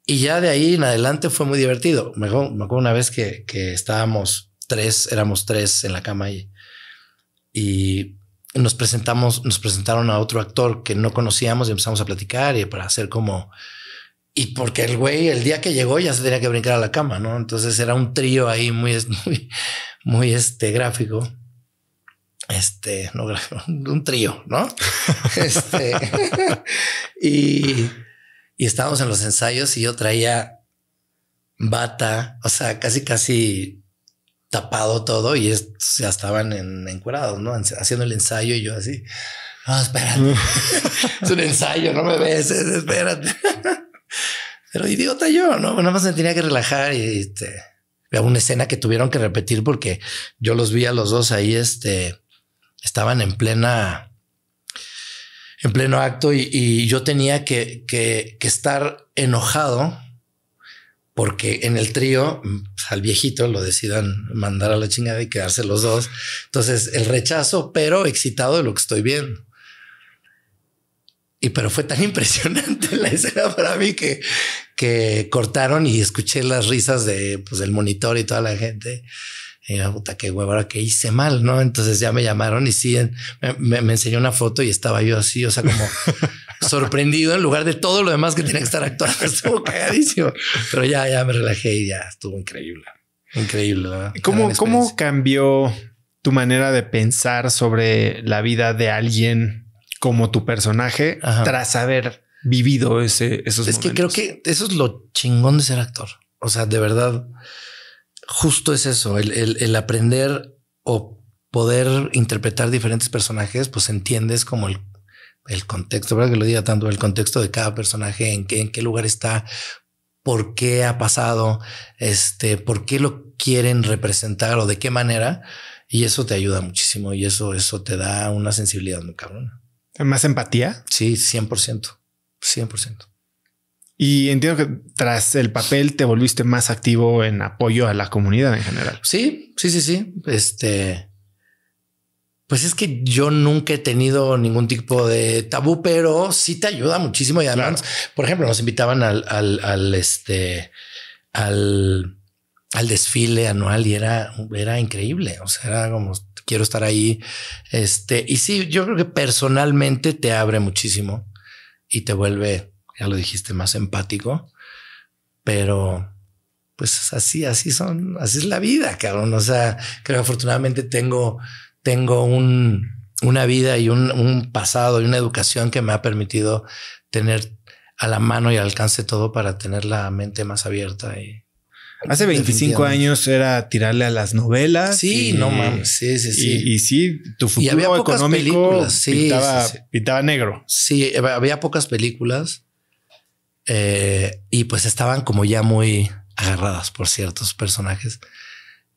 Y ya de ahí en adelante fue muy divertido. Me acuerdo, me acuerdo una vez que, que estábamos tres, éramos tres en la cama y y nos presentamos, nos presentaron a otro actor que no conocíamos y empezamos a platicar y para hacer como... Y porque el güey, el día que llegó ya se tenía que brincar a la cama, ¿no? Entonces era un trío ahí muy, muy, muy este gráfico. Este, no, un trío, ¿no? este, y, y estábamos en los ensayos y yo traía bata, o sea, casi, casi tapado todo y ya estaban en, encuerados, ¿no? Haciendo el ensayo y yo así, no, espérate, es un ensayo, no me ves, espérate. Pero idiota yo, ¿no? Nada más me tenía que relajar y, este, una escena que tuvieron que repetir porque yo los vi a los dos ahí, este, estaban en plena, en pleno acto y, yo tenía que, que estar enojado porque en el trío mm, al viejito lo decidan mandar a la chingada y quedarse los dos. Entonces el rechazo, pero excitado de lo que estoy viendo. Y pero fue tan impresionante la escena para mí que, que cortaron y escuché las risas de pues, el monitor y toda la gente. Y yo, puta, qué huevo, que hice mal, ¿no? Entonces ya me llamaron y sí, me, me, enseñó una foto y estaba yo así, o sea, como sorprendido en lugar de todo lo demás que tenía que estar actuando. Estuvo cagadísimo. Pero ya, ya me relajé y ya estuvo increíble. Increíble. ¿Cómo, cambió tu manera de pensar sobre la vida de alguien como tu personaje tras haber vivido ese, esos es que creo que eso es lo chingón de ser actor. O sea, de verdad, justo es eso, el aprender o poder interpretar diferentes personajes, pues entiendes como el el contexto, para Que lo diga tanto, el contexto de cada personaje, en qué, en qué lugar está, por qué ha pasado, este, por qué lo quieren representar o de qué manera. Y eso te ayuda muchísimo y eso, eso te da una sensibilidad muy cabrona. ¿Más empatía? Sí, 100%. 100%. Y entiendo que tras el papel te volviste más activo en apoyo a la comunidad en general. Sí, sí, sí, sí. Este, pues es que yo nunca he tenido ningún tipo de tabú, pero sí te ayuda muchísimo. Y además, por ejemplo, nos invitaban al, al, este, al, al, desfile anual y era, era increíble. O sea, era como quiero estar ahí. Este, y sí, yo creo que personalmente te abre muchísimo y te vuelve, ya lo dijiste, más empático, pero pues así, así son, así es la vida, cabrón. O sea, creo que afortunadamente tengo tengo un, una vida y un, pasado y una educación que me ha permitido tener a la mano y alcance todo para tener la mente más abierta. Y Hace 25 años era tirarle a las novelas. Sí, no mames. Sí, sí, sí. Y, sí, tu futuro económico Sí, pintaba, negro. Sí, había pocas películas. Eh, y pues estaban como ya muy agarradas por ciertos personajes.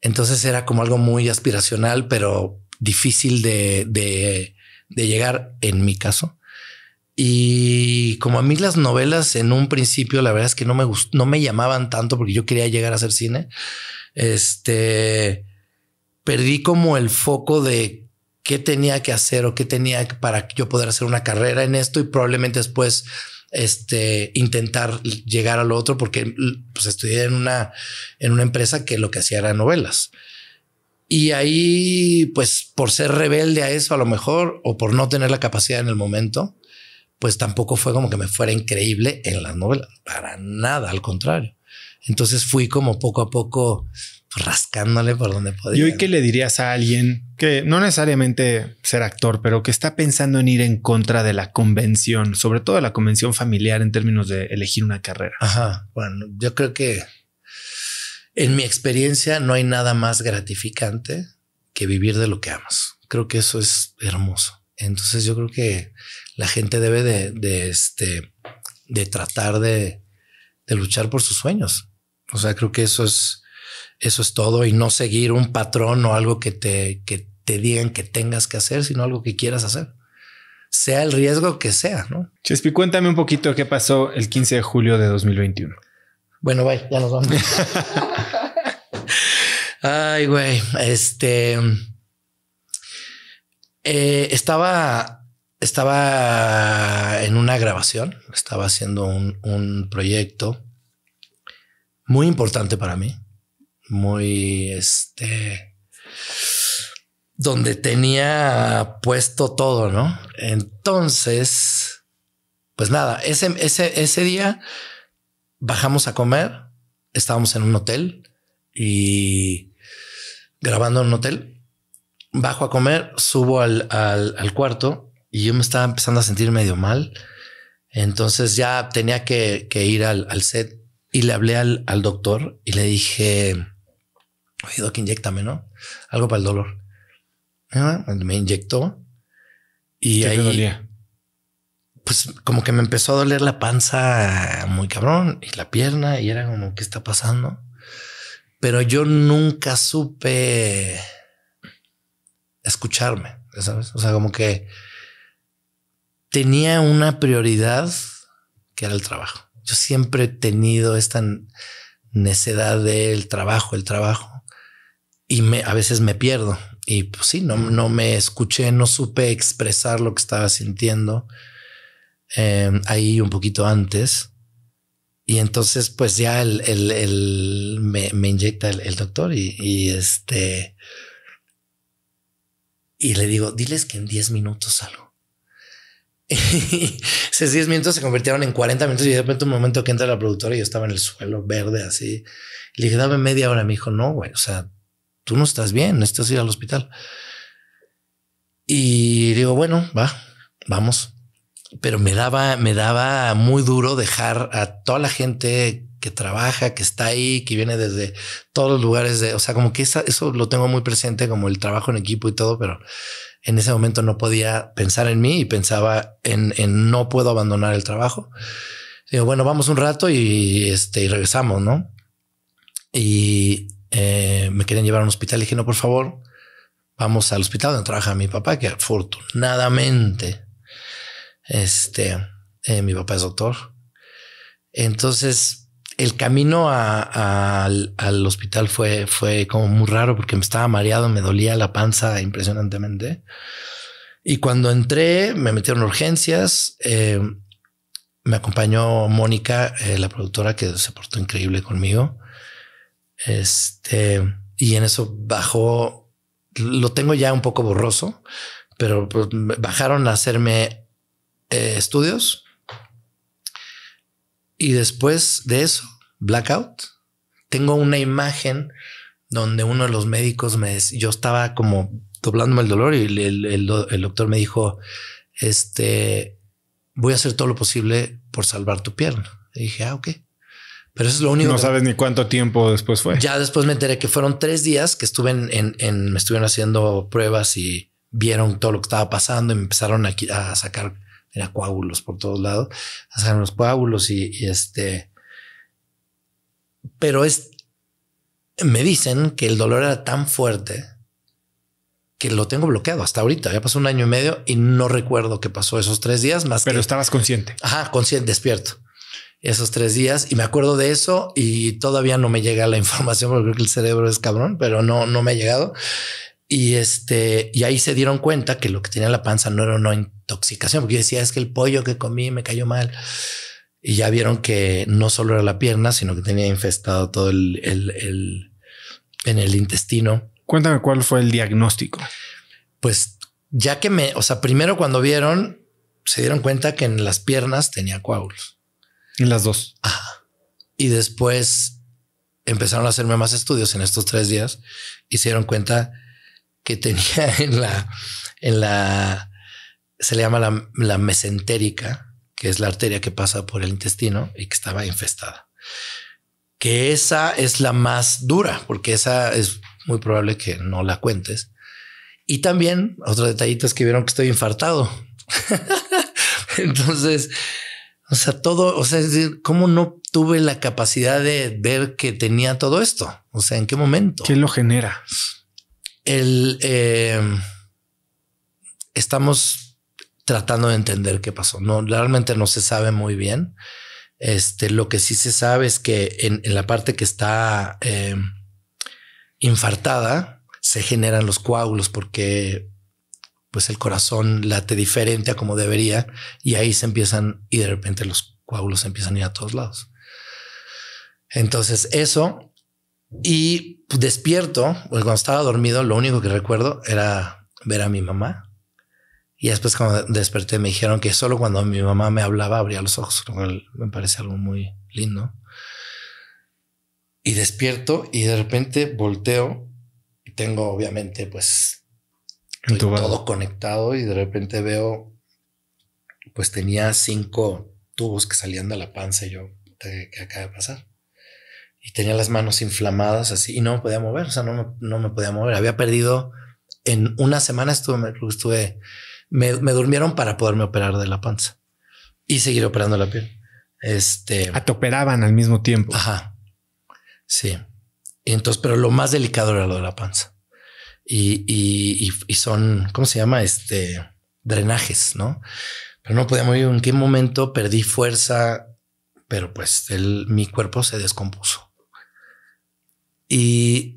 Entonces era como algo muy aspiracional, pero difícil de, de, llegar en mi caso. Y como a mí las novelas en un principio, la verdad es que no me no me llamaban tanto porque yo quería llegar a hacer cine. Este perdí como el foco de qué tenía que hacer o qué tenía para que yo poder hacer una carrera en esto y probablemente después este, intentar llegar a lo otro porque pues, estudié en una, en una empresa que lo que hacía era novelas. Y ahí, pues por ser rebelde a eso a lo mejor, o por no tener la capacidad en el momento, pues tampoco fue como que me fuera increíble en la novela. para nada, al contrario. Entonces fui como poco a poco pues, rascándole por donde podía. ¿Y hoy qué le dirías a alguien que no necesariamente ser actor, pero que está pensando en ir en contra de la convención, sobre todo de la convención familiar en términos de elegir una carrera? Ajá, bueno, yo creo que en mi experiencia no hay nada más gratificante que vivir de lo que amas. Creo que eso es hermoso. Entonces yo creo que la gente debe de, este, de tratar de, luchar por sus sueños. O sea, creo que eso es, eso es todo y no seguir un patrón o algo que te, que te digan que tengas que hacer, sino algo que quieras hacer. Sea el riesgo que sea, ¿no? Chespi, cuéntame un poquito qué pasó el 15 de julio de 2021. Bueno, bye, ya nos vamos. Ay, güey, este... Eh, estaba, estaba en una grabación, estaba haciendo un, un proyecto muy importante para mí, muy, este, donde tenía puesto todo, ¿no? Entonces, pues nada, ese, ese, ese día bajamos a comer, estábamos en un hotel y grabando en un hotel. Bajo a comer, subo al, al, cuarto y yo me estaba empezando a sentir medio mal. Entonces ya tenía que, ir al, al, set y le hablé al, al doctor y le dije, oye, doc, inyectame, ¿no? Algo para el dolor. Me inyectó y ahí... dolía? pues como que me empezó a doler la panza muy cabrón y la pierna y era como, ¿qué está pasando? Pero yo nunca supe escucharme, ¿sabes? O sea, como que tenía una prioridad que era el trabajo. Yo siempre he tenido esta necedad del trabajo, el trabajo. Y me, a veces me pierdo. Y pues sí, no, no me escuché, no supe expresar lo que estaba sintiendo. Em, ahí un poquito antes. Y entonces, pues ya el, me, inyecta el, doctor y, este. Y le digo, diles que en 10 minutos salgo. Y esos 10 minutos se convirtieron en 40 minutos y de repente un momento que entra la productora y yo estaba en el suelo verde así. Le dije, dame media hora. Me dijo, no, güey, o sea, tú no estás bien, necesitas ir al hospital. Y digo, bueno, va, vamos pero me daba, me daba muy duro dejar a toda la gente que trabaja, que está ahí, que viene desde todos los lugares de, o sea, como que eso lo tengo muy presente, como el trabajo en equipo y todo, pero en ese momento no podía pensar en mí y pensaba en, no puedo abandonar el trabajo. Digo, bueno, vamos un rato y, este, regresamos, ¿no? Y eh, me querían llevar a un hospital y dije, no, por favor, vamos al hospital donde trabaja mi papá, que afortunadamente este, eh, mi papá es doctor. Entonces, el camino al, hospital fue, fue como muy raro porque me estaba mareado, me dolía la panza impresionantemente. Y cuando entré, me metieron urgencias. Eh, me acompañó Mónica, eh, la productora, que se portó increíble conmigo. Este, y en eso bajó, lo tengo ya un poco borroso, pero pues, bajaron a hacerme eh, estudios. Y después de eso, blackout, tengo una imagen donde uno de los médicos me yo estaba como doblándome el dolor y el, doctor me dijo, este, voy a hacer todo lo posible por salvar tu pierna. dije, ah, ok. Pero eso es lo único. No sabes ni cuánto tiempo después fue. Ya después me enteré que fueron tres días que estuve en, me estuvieron haciendo pruebas y vieron todo lo que estaba pasando y me empezaron a, a sacar era coágulos por todos lados, hacían los coágulos y, este, pero es, me dicen que el dolor era tan fuerte que lo tengo bloqueado hasta ahorita. Ya pasó un año y medio y no recuerdo qué pasó esos tres días más. Pero estabas consciente. Ajá, consciente, despierto esos tres días y me acuerdo de eso y todavía no me llega la información porque creo que el cerebro es cabrón, pero no, no me ha llegado. Y este, y ahí se dieron cuenta que lo que tenía la panza no era una intoxicación, porque yo decía es que el pollo que comí me cayó mal. Y ya vieron que no solo era la pierna, sino que tenía infestado todo el, en el intestino. Cuéntame cuál fue el diagnóstico. Pues ya que me, o sea, primero cuando vieron, se dieron cuenta que en las piernas tenía coágulos. En las dos. Y después empezaron a hacerme más estudios en estos tres días y se dieron cuenta que tenía en la, en la, se le llama la, la mesentérica, que es la arteria que pasa por el intestino y que estaba infestada. Que esa es la más dura, porque esa es muy probable que no la cuentes. Y también otro detallito es que vieron que estoy infartado. Entonces, o sea, todo, o sea, es decir, ¿cómo no tuve la capacidad de ver que tenía todo esto? O sea, ¿en qué momento? ¿Qué lo genera? Eh, estamos tratando de entender qué pasó. No, realmente no se sabe muy bien. Este, lo que sí se sabe es que en, la parte que está eh, infartada se generan los coágulos porque pues el corazón late diferente a como debería y ahí se empiezan y de repente los coágulos empiezan a ir a todos lados. Entonces eso y despierto, pues, cuando estaba dormido, lo único que recuerdo era ver a mi mamá. Y después cuando desperté me dijeron que solo cuando mi mamá me hablaba abría los ojos, lo cual me parece algo muy lindo. Y despierto y de repente volteo y tengo obviamente pues todo conectado y de repente veo pues tenía cinco tubos que salían de la panza y yo, ¿qué acaba de pasar? y tenía las manos inflamadas así y no me podía mover, o sea, no me, no me podía mover. Había perdido en una semana estuve, estuve me, durmieron para poderme operar de la panza y seguir operando la piel. Este. Ah, te operaban al mismo tiempo. Ajá. Sí. entonces, pero lo más delicado era lo de la panza. Y, son, ¿cómo se llama? Este, drenajes, ¿no? Pero no podía mover ¿En qué momento perdí fuerza? Pero pues el, mi cuerpo se descompuso. Y,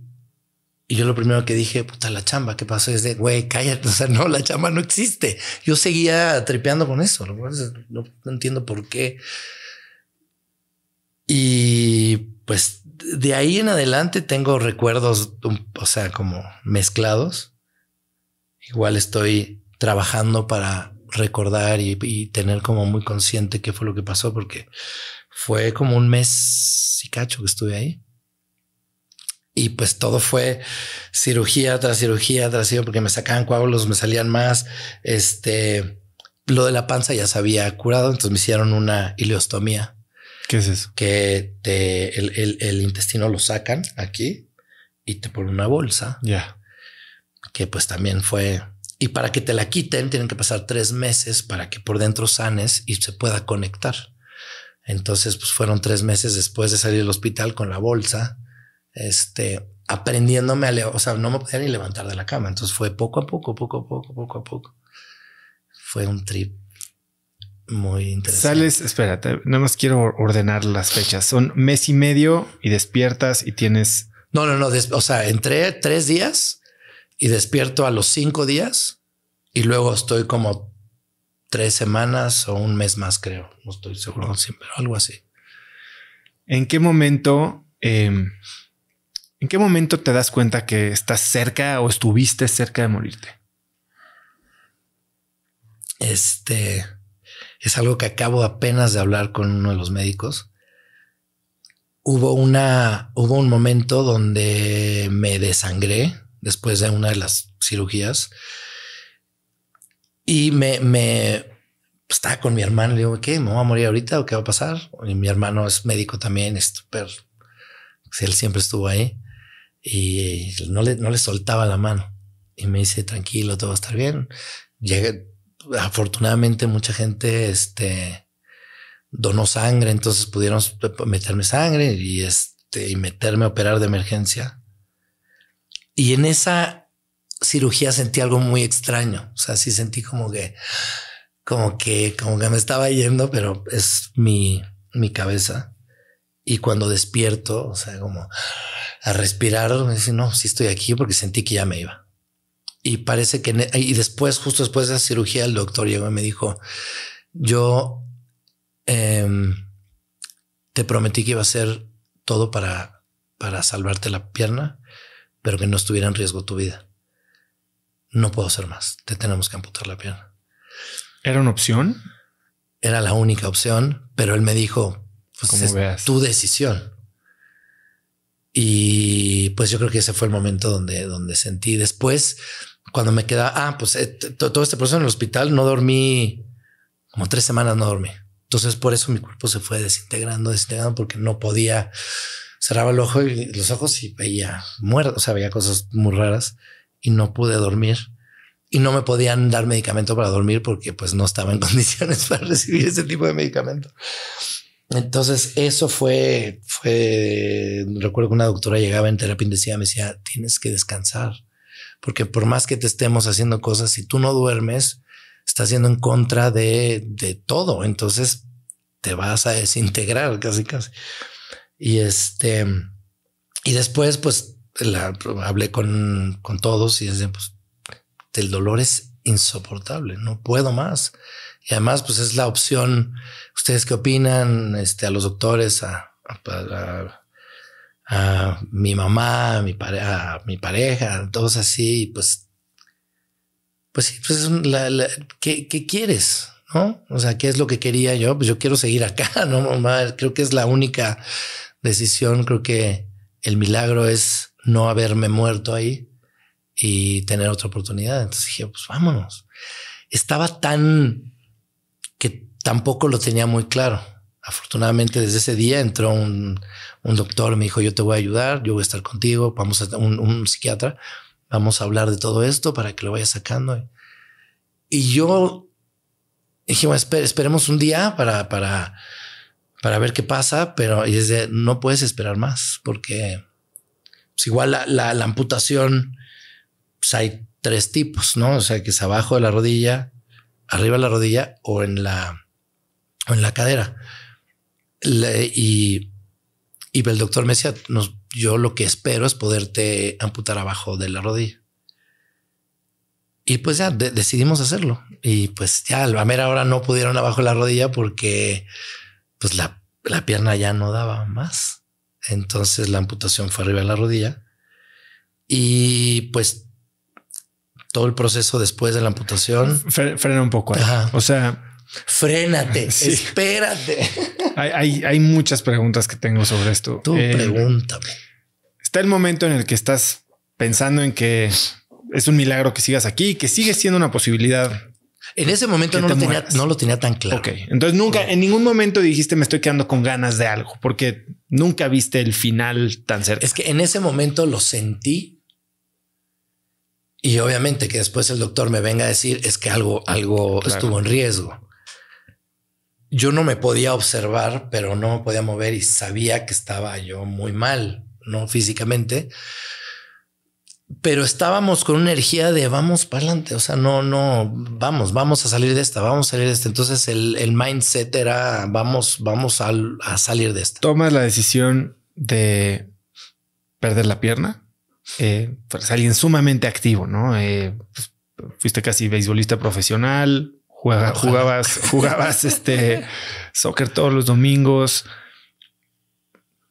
yo lo primero que dije, puta, la chamba, ¿qué pasó? Es de, güey, cállate, o sea, no, la chamba no existe. Yo seguía tripeando con eso, no, no entiendo por qué. Y pues de ahí en adelante tengo recuerdos, o sea, como mezclados. Igual estoy trabajando para recordar y, y, tener como muy consciente qué fue lo que pasó, porque fue como un mes y cacho que estuve ahí. Y pues todo fue cirugía tras cirugía tras cirugía, porque me sacaban coágulos, me salían más. Este, lo de la panza ya se había curado, entonces me hicieron una ileostomía. ¿Qué es eso? Que te, el, intestino lo sacan aquí y te ponen una bolsa. Ya. Que pues también fue. Y para que te la quiten, tienen que pasar tres meses para que por dentro sanes y se pueda conectar. Entonces, pues fueron tres meses después de salir del hospital con la bolsa este, aprendiéndome a o sea, no me podía ni levantar de la cama. Entonces fue poco a poco, poco a poco, poco a poco. Fue un trip muy interesante. Sales, espérate, nada más quiero ordenar las fechas. Son mes y medio y despiertas y tienes. No, no, no. O sea, entré tres días y despierto a los cinco días y luego estoy como tres semanas o un mes más, creo. No estoy seguro, pero algo así. ¿En qué momento? Eh, ¿En qué momento te das cuenta que estás cerca o estuviste cerca de morirte? Este es algo que acabo apenas de hablar con uno de los médicos. Hubo una, hubo un momento donde me desangré después de una de las cirugías y me, me pues, estaba con mi hermano. Le digo, ¿qué? ¿Me voy a morir ahorita o qué va a pasar? Y mi hermano es médico también, es súper pues, él siempre estuvo ahí y no le, no le soltaba la mano. Y me dice, tranquilo, todo va a estar bien. Llegué, afortunadamente mucha gente este, donó sangre, entonces pudieron meterme sangre y, este, y meterme a operar de emergencia. Y en esa cirugía sentí algo muy extraño. O sea, sí sentí como que, como que, como que me estaba yendo, pero es mi, mi cabeza. Y cuando despierto, o sea, como a respirar, me dice, no, sí estoy aquí porque sentí que ya me iba. Y parece que, y después, justo después de la cirugía, el doctor llegó y me dijo, yo em, te prometí que iba a hacer todo para, para salvarte la pierna, pero que no estuviera en riesgo tu vida. No puedo hacer más, te tenemos que amputar la pierna. ¿Era una opción? Era la única opción, pero él me dijo, pues es veas? tu decisión. Y pues yo creo que ese fue el momento donde, donde sentí después, cuando me quedaba, ah, pues eh, todo este proceso en el hospital, no dormí, como tres semanas no dormí. Entonces por eso mi cuerpo se fue desintegrando, desintegrando, porque no podía, cerraba el ojo y los ojos y veía muerto, o sea, veía cosas muy raras y no pude dormir y no me podían dar medicamento para dormir porque pues no estaba en condiciones para recibir ese tipo de medicamento. Entonces, eso fue, fue, recuerdo que una doctora llegaba en terapia y me decía, tienes que descansar, porque por más que te estemos haciendo cosas, si tú no duermes, estás haciendo en contra de, de todo, entonces te vas a desintegrar casi, casi. Y este, y después, pues, la, hablé con, con todos y es pues, el dolor es insoportable, no puedo más. Y además, pues es la opción. ¿Ustedes qué opinan? Este, a los doctores, a, a, mi mamá, a mi, pareja, a mi pareja, todos así, pues. Pues sí, pues la, ¿qué, quieres? ¿No? O sea, ¿qué es lo que quería yo? Pues yo quiero seguir acá, ¿no, mamá? Creo que es la única decisión, creo que el milagro es no haberme muerto ahí y tener otra oportunidad. Entonces dije, pues vámonos. Estaba tan tampoco lo tenía muy claro. Afortunadamente desde ese día entró un, un doctor, me dijo, yo te voy a ayudar, yo voy a estar contigo, vamos a un, psiquiatra, vamos a hablar de todo esto para que lo vaya sacando. Y yo dije, bueno, esperemos un día para, para, para ver qué pasa, pero desde, no puedes esperar más porque pues, igual la, amputación, pues, hay tres tipos, ¿no? O sea, que es abajo de la rodilla, arriba de la rodilla o en la en la cadera. y, y, el doctor me decía, nos, yo lo que espero es poderte amputar abajo de la rodilla. Y pues ya decidimos hacerlo. Y pues ya al ver ahora no pudieron abajo de la rodilla porque pues la, la pierna ya no daba más. Entonces la amputación fue arriba de la rodilla. Y pues todo el proceso después de la amputación. Frena un poco. O sea, Frénate, espérate. Hay, muchas preguntas que tengo sobre esto. Tú eh, pregúntame. Está el momento en el que estás pensando en que es un milagro que sigas aquí, que sigue siendo una posibilidad. En ese momento no lo, tenía, tan claro. Ok, entonces nunca, en ningún momento dijiste me estoy quedando con ganas de algo, porque nunca viste el final tan cerca. Es que en ese momento lo sentí y obviamente que después el doctor me venga a decir es que algo, algo estuvo en riesgo yo no me podía observar, pero no me podía mover y sabía que estaba yo muy mal, no físicamente, pero estábamos con una energía de vamos para adelante, o sea, no, no, vamos, vamos a salir de esta, vamos a salir de esta. Entonces el, mindset era vamos, vamos a, salir de esta. Tomas la decisión de perder la pierna, eh, pues, alguien sumamente activo, ¿no? Eh, pues, fuiste casi beisbolista profesional, Juega, jugabas, jugabas este soccer todos los domingos.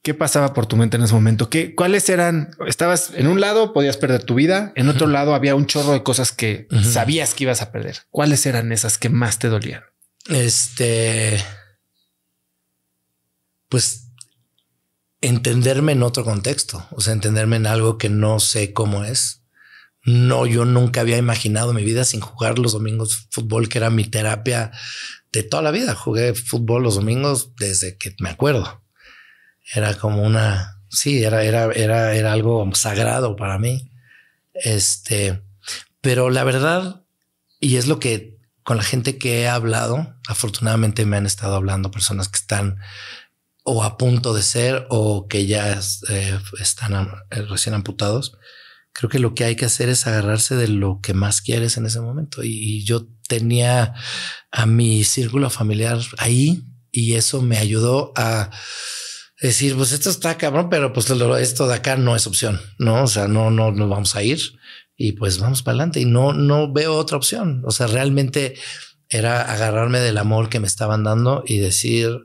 ¿Qué pasaba por tu mente en ese momento? ¿Qué, ¿Cuáles eran? Estabas en un lado, podías perder tu vida. En otro lado había un chorro de cosas que sabías que ibas a perder. ¿Cuáles eran esas que más te dolían? Este. Pues entenderme en otro contexto, o sea, entenderme en algo que no sé cómo es. No, yo nunca había imaginado mi vida sin jugar los domingos fútbol, que era mi terapia de toda la vida. Jugué fútbol los domingos desde que me acuerdo. Era como una, sí, era, era, era, era algo sagrado para mí. Este, pero la verdad, y es lo que con la gente que he hablado, afortunadamente me han estado hablando personas que están o a punto de ser o que ya eh, están eh, recién amputados creo que lo que hay que hacer es agarrarse de lo que más quieres en ese momento. Y yo tenía a mi círculo familiar ahí y eso me ayudó a decir, pues esto está cabrón, pero pues esto de acá no es opción, ¿no? O sea, no, no nos vamos a ir y pues vamos para adelante. Y no, no veo otra opción. O sea, realmente era agarrarme del amor que me estaban dando y decir,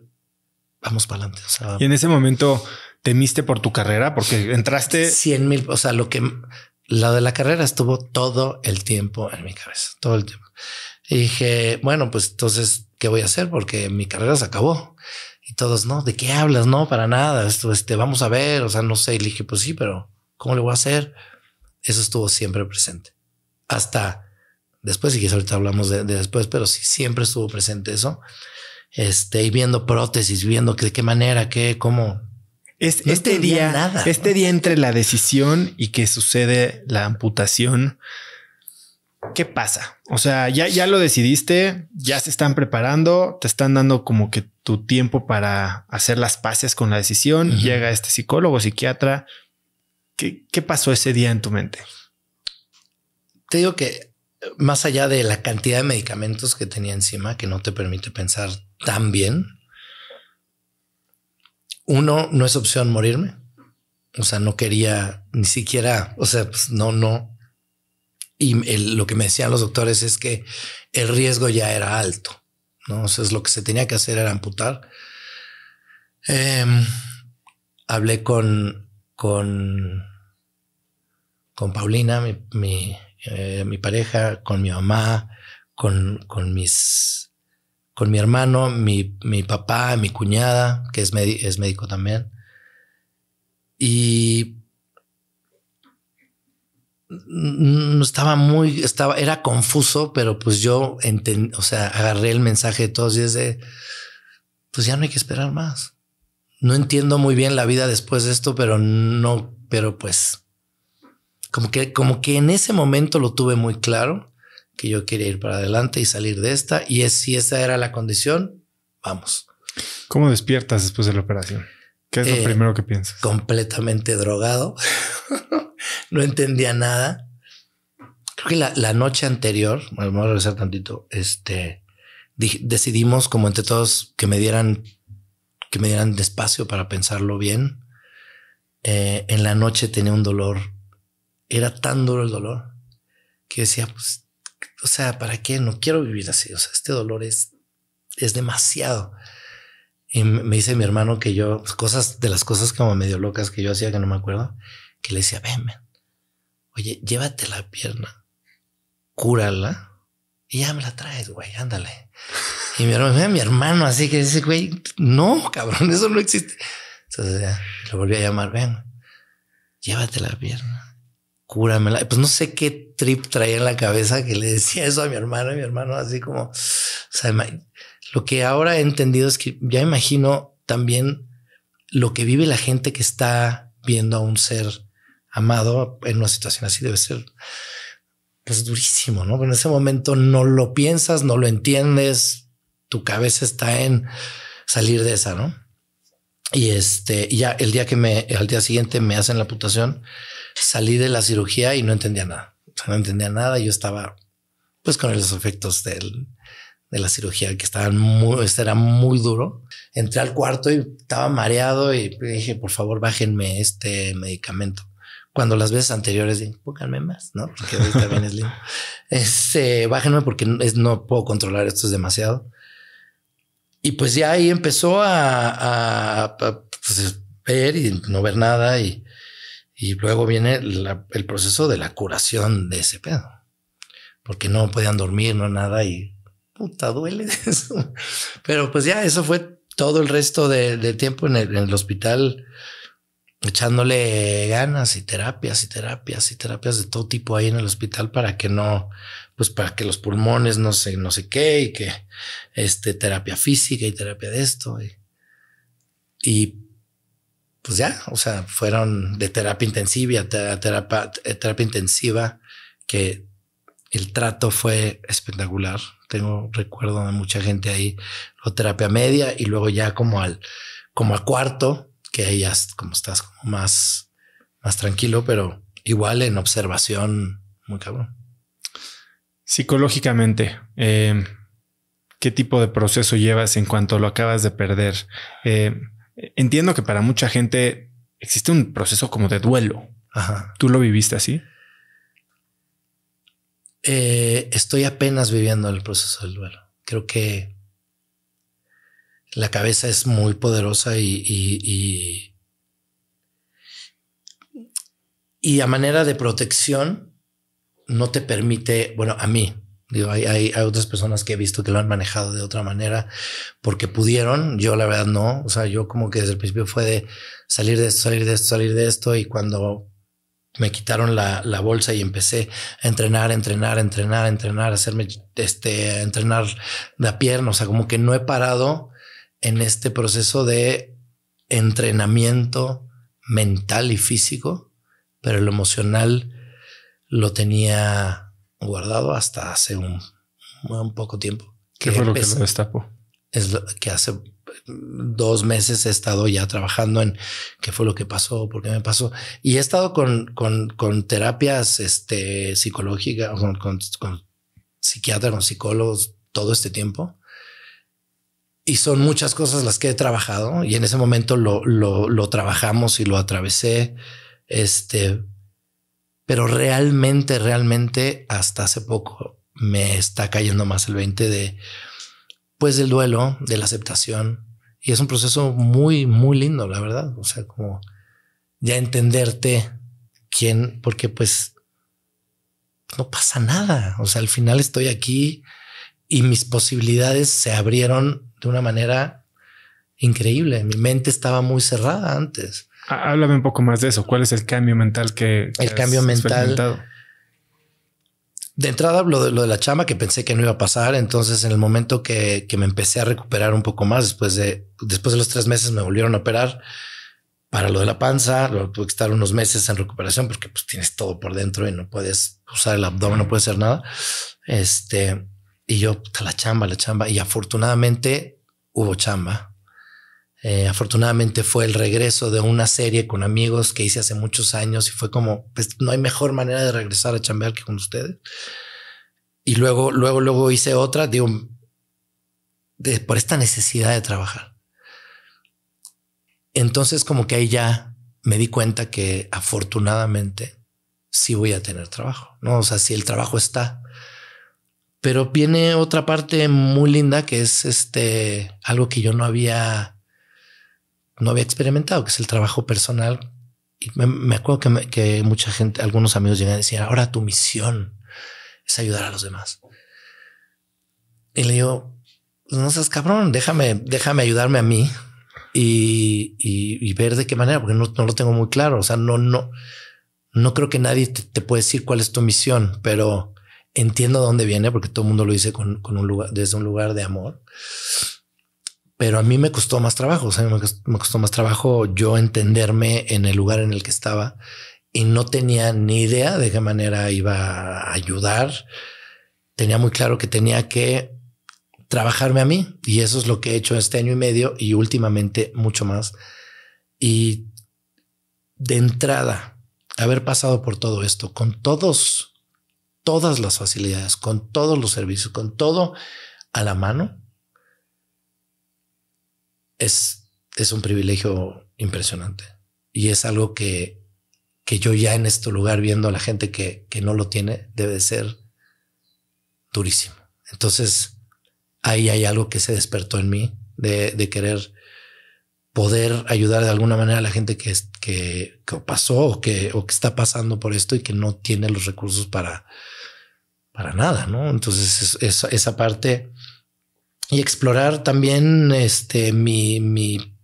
vamos para adelante. y en ese momento temiste por tu carrera? Porque entraste... 100 mil, o sea, lo que... Lo de la carrera estuvo todo el tiempo en mi cabeza, todo el tiempo. Y dije, bueno, pues entonces, ¿qué voy a hacer? Porque mi carrera se acabó. Y todos, no, ¿de qué hablas? No, para nada. Esto, este, vamos a ver. O sea, no sé. Y dije, pues sí, pero ¿cómo le voy a hacer? Eso estuvo siempre presente. Hasta después, si que ahorita hablamos de, después, pero sí, siempre estuvo presente eso. Este, y viendo prótesis, viendo que, de qué manera, qué, cómo, este día, este día entre la decisión y que sucede la amputación, ¿qué pasa? O sea, ya, lo decidiste, ya se están preparando, te están dando como que tu tiempo para hacer las paces con la decisión. Llega este psicólogo, psiquiatra. ¿Qué, ¿Qué pasó ese día en tu mente? Te digo que más allá de la cantidad de medicamentos que tenía encima, que no te permite pensar tan bien, uno, no es opción morirme. O sea, no quería ni siquiera, o sea, pues, no, no. Y lo que me decían los doctores es que el riesgo ya era alto, ¿no? O sea, lo que se tenía que hacer era amputar. Em, hablé con, con, con Paulina, mi, eh, mi pareja, con mi mamá, con, con mis con mi hermano, mi, papá, mi cuñada, que es, es médico también. Y estaba muy, estaba, era confuso, pero pues yo entendí, o sea, agarré el mensaje de todos y es de, pues ya no hay que esperar más. No entiendo muy bien la vida después de esto, pero no, pero pues como que, como que en ese momento lo tuve muy claro que yo quería ir para adelante y salir de esta. Y es, si esa era la condición, vamos. ¿Cómo despiertas después de la operación? ¿Qué es lo eh, primero que piensas? Completamente drogado. no entendía nada. Creo que la, noche anterior, me a regresar tantito, este, decidimos como entre todos que me dieran, que me dieran despacio para pensarlo bien. Eh, en la noche tenía un dolor. Era tan duro el dolor que decía, pues o sea, ¿para qué? No quiero vivir así. O sea, este dolor es, es demasiado. Y me dice mi hermano que yo, cosas de las cosas como medio locas que yo hacía que no me acuerdo, que le decía, ven, ven. oye, llévate la pierna, cúrala y ya me la traes, güey, ándale. Y mi hermano, mi hermano así que dice, güey, no, cabrón, eso no existe. Entonces ya, volví a llamar, ven, llévate la pierna, cúramela. Pues no sé qué traía en la cabeza que le decía eso a mi hermano, y mi hermano así como, lo que ahora he entendido es que ya imagino también lo que vive la gente que está viendo a un ser amado en una situación así debe ser pues durísimo, ¿no? Pero en ese momento no lo piensas, no lo entiendes, tu cabeza está en salir de esa, ¿no? Y este, ya el día que me, al día siguiente me hacen la putación, salí de la cirugía y no entendía nada no entendía nada. Yo estaba pues con los efectos del, de la cirugía que estaban muy, este era muy duro. Entré al cuarto y estaba mareado y dije, por favor, bájenme este medicamento. Cuando las veces anteriores dije, pónganme más, ¿no? Porque ahorita es lindo. Este, bájenme porque no puedo controlar esto, es demasiado. Y pues ya ahí empezó a, a, a pues, ver y no ver nada y y luego viene el proceso de la curación de ese pedo. Porque no podían dormir, no nada, y puta, duele eso. Pero pues ya, eso fue todo el resto del de tiempo en el, hospital, echándole ganas y terapias y terapias y terapias de todo tipo ahí en el hospital para que no, pues para que los pulmones no sé, no sé qué, y que este, terapia física y terapia de esto. y, y pues ya, o sea, fueron de terapia intensiva eh, terapia, intensiva, que el trato fue espectacular. Tengo recuerdo de mucha gente ahí, o terapia media, y luego ya como al, como a cuarto, que ahí ya como estás como más, más tranquilo, pero igual en observación, muy cabrón. Psicológicamente, eh, ¿qué tipo de proceso llevas en cuanto lo acabas de perder? Eh, Entiendo que para mucha gente existe un proceso como de duelo. ¿Tú lo viviste así? Eh, estoy apenas viviendo el proceso del duelo. Creo que la cabeza es muy poderosa y, y a manera de protección no te permite, bueno, a mí Digo, hay, otras personas que he visto que lo han manejado de otra manera porque pudieron. Yo, la verdad, no. O sea, yo como que desde el principio fue de salir de esto, salir de esto, salir de esto. Y cuando me quitaron la, bolsa y empecé a entrenar, entrenar, entrenar, entrenar, hacerme este, entrenar la pierna. O sea, como que no he parado en este proceso de entrenamiento mental y físico, pero lo emocional lo tenía guardado hasta hace un, un poco tiempo. ¿Qué fue lo que lo destapó? Es lo que hace mm, dos meses he estado ya trabajando en qué fue lo que pasó, por qué me pasó. Y he estado con, con, con terapias este, psicológicas, con, psiquiatras, con psicólogos todo este tiempo. Y son muchas cosas las que he trabajado y en ese momento lo, lo, lo trabajamos y lo atravesé. Este, pero realmente, realmente hasta hace poco me está cayendo más el 20 de, pues del duelo, de la aceptación. Y es un proceso muy, muy lindo, la verdad. O sea, como ya entenderte quién, porque pues no pasa nada. O sea, al final estoy aquí y mis posibilidades se abrieron de una manera increíble. Mi mente estaba muy cerrada antes. Ah, háblame un poco más de eso. ¿Cuál es el cambio mental que, el cambio mental? De entrada hablo de lo de la chamba que pensé que no iba a pasar. Entonces, en el momento que, me empecé a recuperar un poco más después de después de los tres meses, me volvieron a operar para lo de la panza. tuve que estar unos meses en recuperación porque pues, tienes todo por dentro y no puedes usar el abdomen, no puedes hacer nada. Este y yo la chamba, la chamba. Y afortunadamente hubo chamba eh, afortunadamente fue el regreso de una serie con amigos que hice hace muchos años y fue como, pues no hay mejor manera de regresar a chambear que con ustedes. Y luego, luego, luego hice otra, digo, de, por esta necesidad de trabajar. Entonces como que ahí ya me di cuenta que afortunadamente sí voy a tener trabajo, ¿no? O sea, si el trabajo está. Pero viene otra parte muy linda que es este, algo que yo no había no había experimentado, que es el trabajo personal. Y me, acuerdo que, que, mucha gente, algunos amigos llegan a decir, ahora tu misión es ayudar a los demás. Y le digo, pues no seas cabrón, déjame, déjame ayudarme a mí y, y, ver de qué manera, porque no, lo tengo muy claro. O sea, no, no, no creo que nadie te, te, puede decir cuál es tu misión, pero entiendo dónde viene, porque todo el mundo lo dice con, con un lugar, desde un lugar de amor pero a mí me costó más trabajo, o sea, me costó, me costó más trabajo yo entenderme en el lugar en el que estaba y no tenía ni idea de qué manera iba a ayudar. Tenía muy claro que tenía que trabajarme a mí y eso es lo que he hecho este año y medio y últimamente mucho más. Y de entrada, haber pasado por todo esto con todos, todas las facilidades, con todos los servicios, con todo a la mano, es, un privilegio impresionante. Y es algo que, que yo ya en este lugar, viendo a la gente que, que no lo tiene, debe ser durísimo. Entonces, ahí hay algo que se despertó en mí de, querer poder ayudar de alguna manera a la gente que, que, que pasó o que, o que está pasando por esto y que no tiene los recursos para, para nada, ¿no? Entonces, es, esa parte y explorar también este, mi, mi,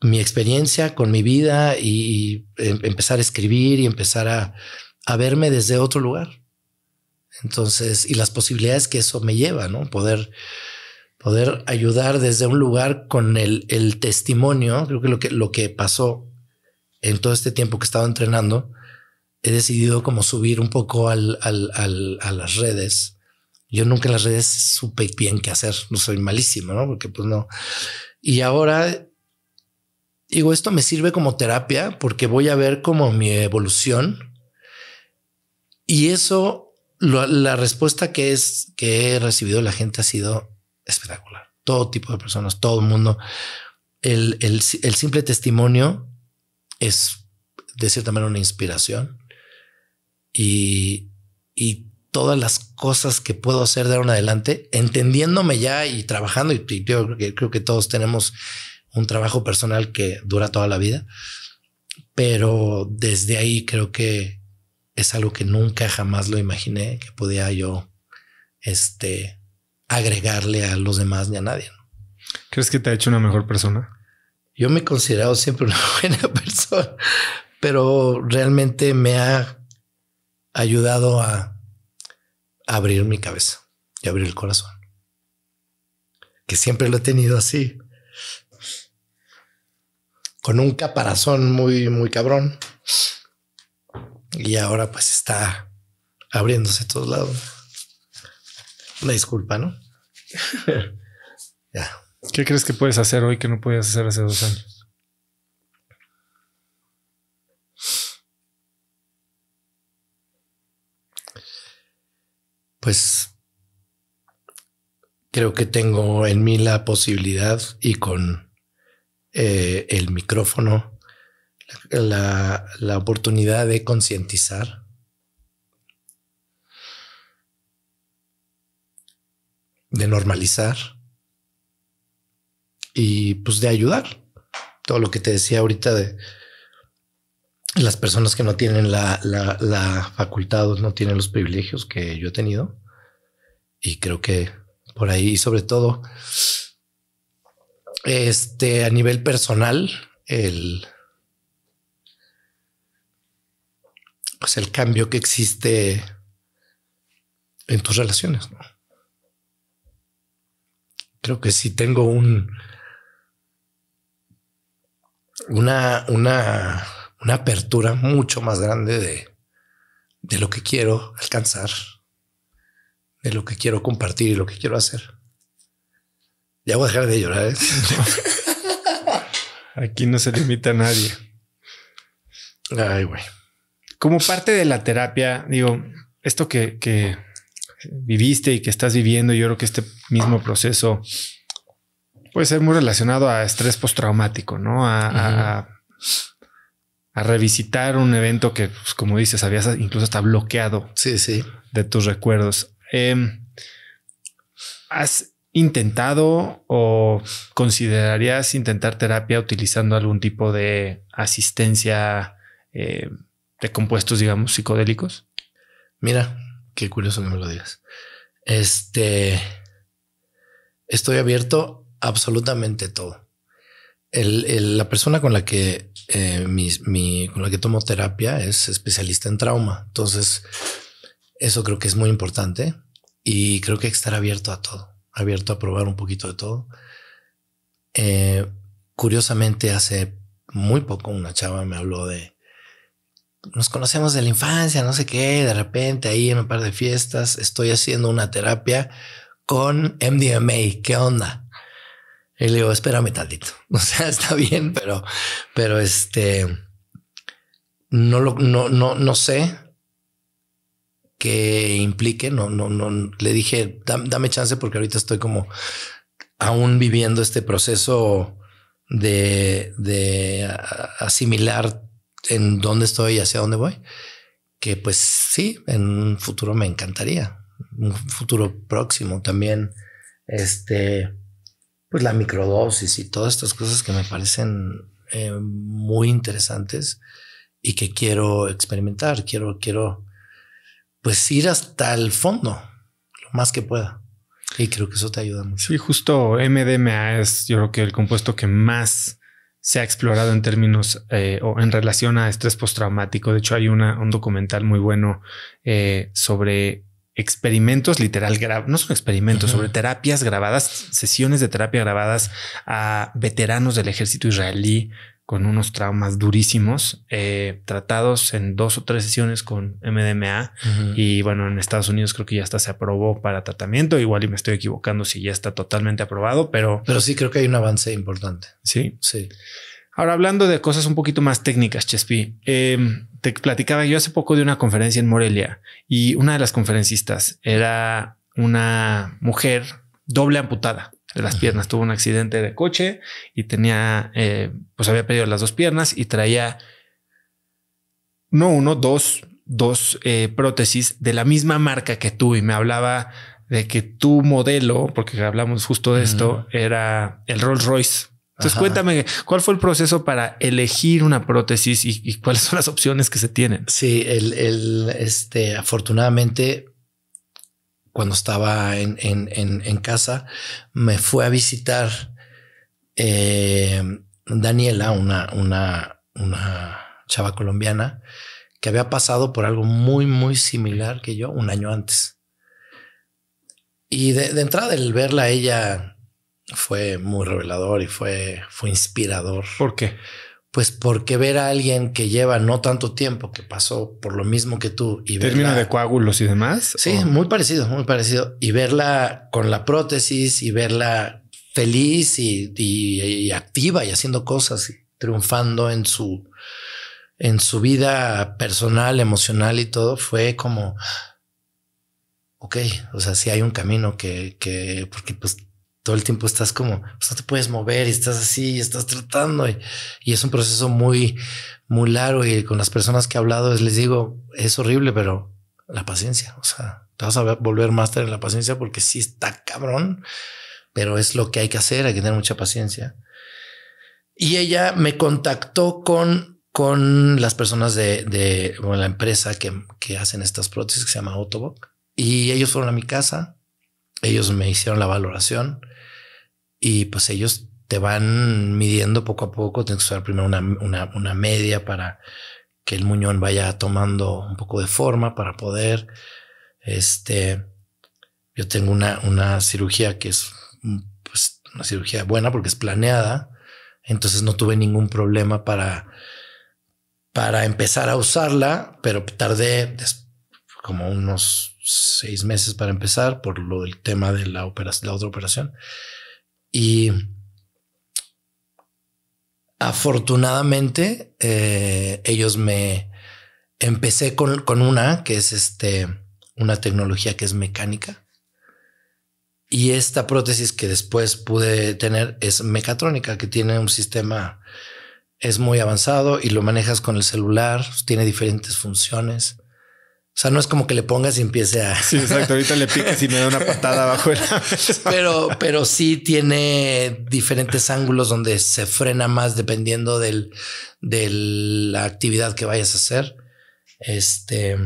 mi experiencia con mi vida y, e, empezar a escribir y empezar a, a, verme desde otro lugar. Entonces, y las posibilidades que eso me lleva, ¿no? Poder, poder ayudar desde un lugar con el, el testimonio, creo que lo, que lo que pasó en todo este tiempo que he estado entrenando, he decidido como subir un poco al, al, al, a las redes yo nunca en las redes supe bien qué hacer. No soy malísimo, ¿no? Porque pues no. Y ahora digo, esto me sirve como terapia porque voy a ver como mi evolución. Y eso, la respuesta que es que he recibido de la gente ha sido espectacular. Todo tipo de personas, todo el mundo. El, el, el simple testimonio es de cierta manera una inspiración. Y, y todas las cosas que puedo hacer de ahora en adelante, entendiéndome ya y trabajando, y, yo creo que, todos tenemos un trabajo personal que dura toda la vida, pero desde ahí creo que es algo que nunca jamás lo imaginé que podía yo este, agregarle a los demás ni a nadie. ¿Crees que te ha hecho una mejor persona? Yo me he considerado siempre una buena persona, pero realmente me ha ayudado a abrir mi cabeza y abrir el corazón. Que siempre lo he tenido así. Con un caparazón muy, muy cabrón. Y ahora pues está abriéndose a todos lados. Una disculpa, ¿no? ¿Qué crees que puedes hacer hoy que no podías hacer hace dos años? pues creo que tengo en mí la posibilidad y con eh, el micrófono la, la oportunidad de concientizar. de normalizar y pues de ayudar. Todo lo que te decía ahorita de, las personas que no tienen la, facultad o no tienen los privilegios que yo he tenido. Y creo que por ahí, y sobre todo, este, a nivel personal, el, pues el cambio que existe en tus relaciones. Creo que si tengo un, una, una una apertura mucho más grande de, lo que quiero alcanzar, de lo que quiero compartir y lo que quiero hacer. Ya voy a dejar de llorar. ¿eh? Aquí no se limita a nadie. Ay, güey. Como parte de la terapia, digo, esto que, viviste y que estás viviendo, yo creo que este mismo proceso puede ser muy relacionado a estrés postraumático, ¿no? a a revisitar un evento que, pues, como dices, habías incluso está bloqueado sí, sí. de tus recuerdos. Em, ¿Has intentado o considerarías intentar terapia utilizando algún tipo de asistencia eh, de compuestos, digamos, psicodélicos? Mira, qué curioso que me lo digas. Este, estoy abierto absolutamente todo el, la persona con la que eh, con la que tomo terapia es especialista en trauma. Entonces, eso creo que es muy importante y creo que hay que estar abierto a todo, abierto a probar un poquito de todo. Eh, curiosamente, hace muy poco una chava me habló de nos conocemos de la infancia, no sé qué, de repente ahí en un par de fiestas estoy haciendo una terapia con MDMA. ¿Qué onda? Y le digo, espérame tantito. O sea, está bien, pero, pero este, no lo, no, no, no sé Qué implique. No, no, no. Le dije, dame chance porque ahorita estoy como aún viviendo este proceso de, de asimilar en dónde estoy y hacia dónde voy. Que pues sí, en un futuro me encantaría. Un futuro próximo también. Este pues la microdosis y todas estas cosas que me parecen eh, muy interesantes y que quiero experimentar, quiero, quiero, pues ir hasta el fondo, lo más que pueda. Y creo que eso te ayuda mucho. Y justo MDMA es yo creo que el compuesto que más se ha explorado en términos eh, o en relación a estrés postraumático. De hecho, hay una, un documental muy bueno eh, sobre experimentos literal, no son experimentos, sobre terapias grabadas, sesiones de terapia grabadas a veteranos del ejército israelí con unos traumas durísimos, eh, tratados en dos o tres sesiones con MDMA. Y bueno, en Estados Unidos creo que ya hasta se aprobó para tratamiento. Igual y me estoy equivocando si ya está totalmente aprobado, pero... Pero sí creo que hay un avance importante. Sí. Sí. Ahora, hablando de cosas un poquito más técnicas, Chespi, em, te platicaba yo hace poco de una conferencia en Morelia y una de las conferencistas era una mujer doble amputada de las piernas. Tuvo un accidente de coche y tenía, eh, pues había perdido las dos piernas y traía no uno, dos, dos eh, prótesis de la misma marca que tú. Y me hablaba de que tu modelo, porque hablamos justo de esto, era el Rolls Royce entonces cuéntame, ¿cuál fue el proceso para elegir una prótesis y, cuáles son las opciones que se tienen? Sí, el, este, afortunadamente, cuando estaba en, casa, me fue a visitar eh, Daniela, una, una, una chava colombiana, que había pasado por algo muy, muy similar que yo un año antes. Y de, de entrada, el verla ella fue muy revelador y fue, fue inspirador. ¿Por qué? Pues porque ver a alguien que lleva no tanto tiempo, que pasó por lo mismo que tú y verla, de coágulos y demás. Sí, muy parecido, muy parecido. Y verla con la prótesis y verla feliz y, activa y haciendo cosas, triunfando en su, en su vida personal, emocional y todo, fue como, ok, o sea, si hay un camino que, que porque pues todo el tiempo estás como, pues, no te puedes mover y estás así, y estás tratando y, es un proceso muy, muy largo y con las personas que he hablado les digo, es horrible, pero la paciencia, o sea, te vas a volver máster en la paciencia porque sí está cabrón, pero es lo que hay que hacer, hay que tener mucha paciencia. Y ella me contactó con, con las personas de, la empresa que, hacen estas prótesis que se llama autobock y ellos fueron a mi casa ellos me hicieron la valoración y pues ellos te van midiendo poco a poco. Tienes que usar primero una, media para que el muñón vaya tomando un poco de forma para poder. Este, yo tengo una, una cirugía que es pues, una cirugía buena porque es planeada. Entonces no tuve ningún problema para, para empezar a usarla, pero tardé como unos seis meses para empezar por lo del tema de la, operación, la otra operación. Y afortunadamente eh, ellos me empecé con, con, una que es este, una tecnología que es mecánica. Y esta prótesis que después pude tener es mecatrónica, que tiene un sistema, es muy avanzado y lo manejas con el celular, tiene diferentes funciones. O sea, no es como que le pongas y empiece a. Sí, exacto. Ahorita le picas y me da una patada abajo. pero, pero sí tiene diferentes ángulos donde se frena más dependiendo de la actividad que vayas a hacer. Este.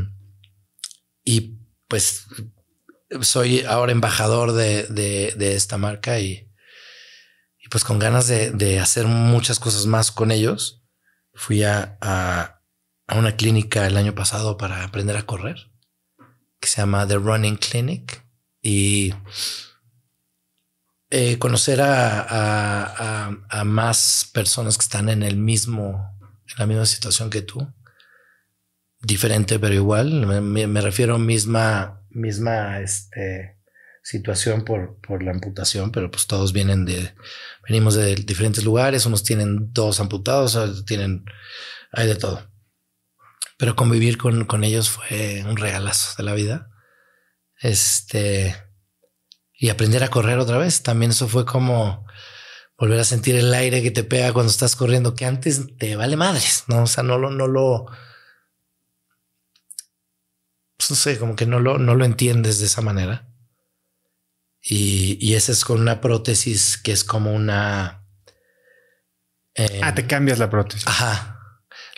Y pues soy ahora embajador de, esta marca y, pues con ganas de, hacer muchas cosas más con ellos. Fui a a una clínica el año pasado para aprender a correr, que se llama The Running Clinic, y eh, conocer a, más personas que están en el mismo, en la misma situación que tú. Diferente, pero igual. Me, refiero a misma, misma este, situación por, por, la amputación, pero pues todos vienen de, venimos de diferentes lugares, unos tienen dos amputados, tienen, hay de todo pero convivir con, ellos fue un regalazo de la vida. Este, y aprender a correr otra vez, también eso fue como volver a sentir el aire que te pega cuando estás corriendo, que antes te vale madres, ¿no? O sea, no lo, no lo, pues no sé, como que no lo, no lo entiendes de esa manera. Y, y ese es con una prótesis que es como una... ah, te em, cambias la prótesis. Ajá.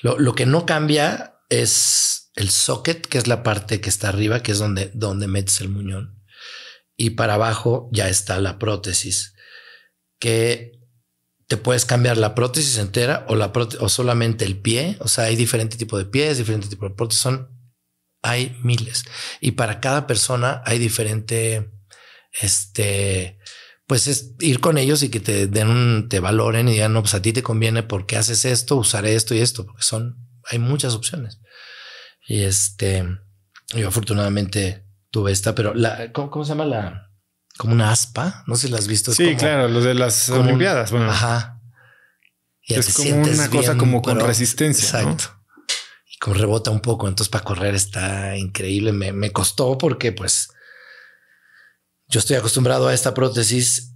Lo, lo que no cambia es el socket, que es la parte que está arriba, que es donde, donde metes el muñón. Y para abajo ya está la prótesis, que te puedes cambiar la prótesis entera o, la o solamente el pie. O sea, hay diferente tipo de pies, diferente tipo de prótesis. Son, hay miles. Y para cada persona hay diferente, este, pues es ir con ellos y que te den un, te valoren y digan, no, pues a ti te conviene porque haces esto, usaré esto y esto, porque son hay muchas opciones. Y este, yo afortunadamente tuve esta, pero la, ¿cómo, se llama la? Como una aspa, no sé si la has visto. sí, claro, los de las Olimpiadas. ajá. Y es como una cosa como con resistencia. Exacto. Y con rebota un poco. Entonces, para correr está increíble. Me, me costó porque, pues, yo estoy acostumbrado a esta prótesis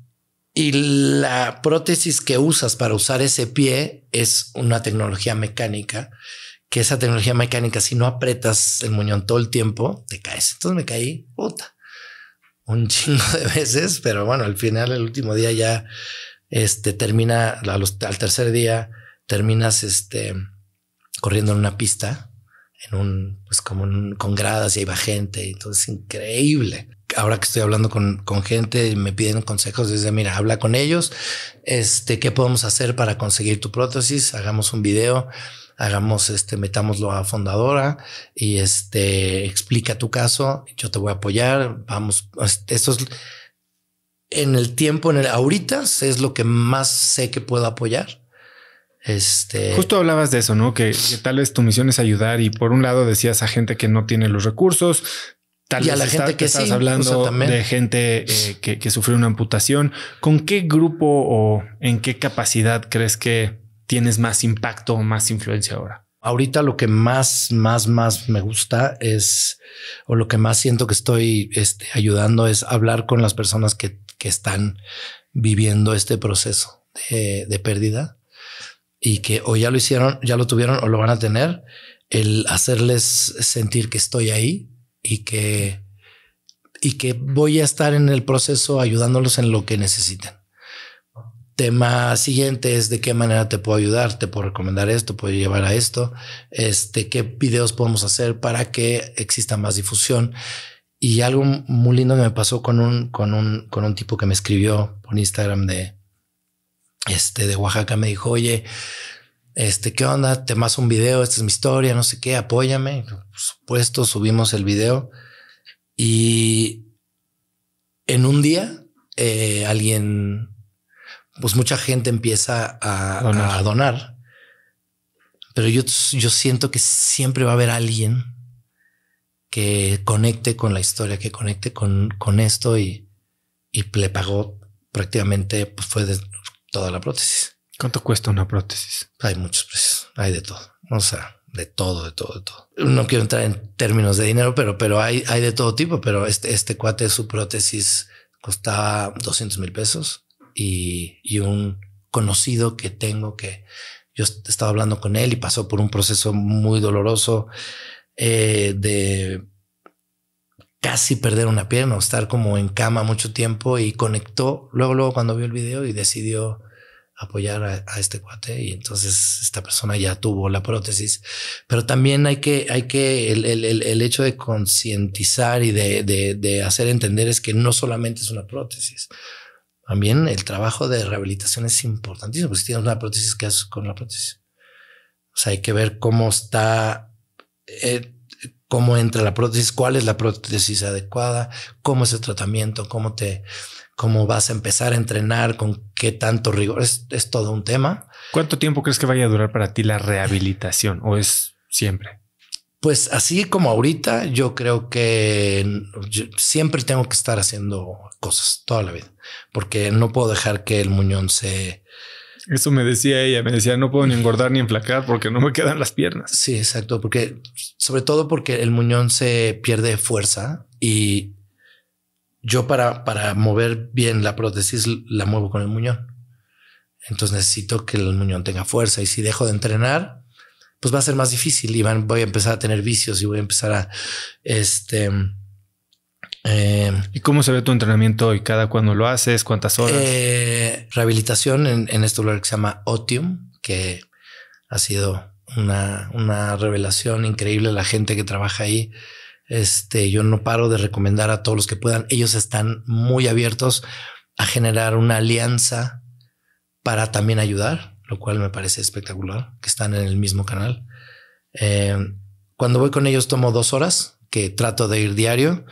y la prótesis que usas para usar ese pie es una tecnología mecánica que esa tecnología mecánica, si no apretas el muñón todo el tiempo, te caes. Entonces me caí, puta, un chingo de veces, pero bueno, al final, el último día ya, este, termina, al tercer día, terminas, este, corriendo en una pista, en un, pues como con gradas y ahí va gente, entonces increíble ahora que estoy hablando con, con gente y me piden consejos, desde mira, habla con ellos, este, qué podemos hacer para conseguir tu prótesis, hagamos un video, hagamos este, metámoslo a fundadora y este, explica tu caso, yo te voy a apoyar, vamos, este, esto es en el tiempo, en el ahorita es lo que más sé que puedo apoyar. Este... Justo hablabas de eso, ¿no? Que, tal vez tu misión es ayudar y por un lado decías a gente que no tiene los recursos, y a la gente que estás hablando de gente eh, que, sufrió una amputación. ¿Con qué grupo o en qué capacidad crees que tienes más impacto o más influencia ahora? Ahorita lo que más, más, más me gusta es, o lo que más siento que estoy este, ayudando es hablar con las personas que, están viviendo este proceso de, de, pérdida y que o ya lo hicieron, ya lo tuvieron o lo van a tener, el hacerles sentir que estoy ahí, y que, y que voy a estar en el proceso ayudándolos en lo que necesiten. Tema siguiente es de qué manera te puedo ayudar, te puedo recomendar esto, puedo llevar a esto, este, qué videos podemos hacer para que exista más difusión. Y algo muy lindo que me pasó con un, con un, con un tipo que me escribió por Instagram de, este, de Oaxaca, me dijo, oye, este, ¿qué onda? Te más un video, esta es mi historia, no sé qué, apóyame. Por supuesto, subimos el video. Y en un día, eh, alguien, pues mucha gente empieza a donar. pero yo, yo siento que siempre va a haber alguien que conecte con la historia, que conecte con, con esto y, y le pagó prácticamente, pues fue de toda la prótesis. ¿Cuánto cuesta una prótesis? Hay muchos precios, hay de todo. O sea, de todo, de todo, de todo. No quiero entrar en términos de dinero, pero, pero hay, hay de todo tipo. Pero este, este cuate, su prótesis costaba 200 mil pesos y, y un conocido que tengo que yo estaba hablando con él y pasó por un proceso muy doloroso eh, de casi perder una pierna o estar como en cama mucho tiempo y conectó luego, luego cuando vio el video y decidió apoyar a, este cuate y entonces esta persona ya tuvo la prótesis. Pero también hay que, hay que, el, el, el hecho de concientizar y de, de, de, hacer entender es que no solamente es una prótesis. También el trabajo de rehabilitación es importantísimo, porque si tienes una prótesis, ¿qué haces con la prótesis? O sea, hay que ver cómo está, eh, cómo entra la prótesis, cuál es la prótesis adecuada, cómo es el tratamiento, cómo te cómo vas a empezar a entrenar, con qué tanto rigor, es, todo un tema. ¿Cuánto tiempo crees que vaya a durar para ti la rehabilitación o es siempre? Pues así como ahorita, yo creo que siempre tengo que estar haciendo cosas toda la vida, porque no puedo dejar que el muñón se... Eso me decía ella, me decía, no puedo ni engordar ni enflacar porque no me quedan las piernas. Sí, exacto, porque sobre todo porque el muñón se pierde fuerza y yo para, para mover bien la prótesis la muevo con el muñón. Entonces necesito que el muñón tenga fuerza y si dejo de entrenar, pues va a ser más difícil y voy a empezar a tener vicios y voy a empezar a, este... Em, ¿Y cómo se ve tu entrenamiento hoy? ¿Cada cuándo lo haces? ¿Cuántas horas? Eh, rehabilitación en, este lugar que se llama Otium, que ha sido una, una revelación increíble la gente que trabaja ahí este, yo no paro de recomendar a todos los que puedan. Ellos están muy abiertos a generar una alianza para también ayudar, lo cual me parece espectacular, que están en el mismo canal. Eh, cuando voy con ellos tomo dos horas, que trato de ir diario.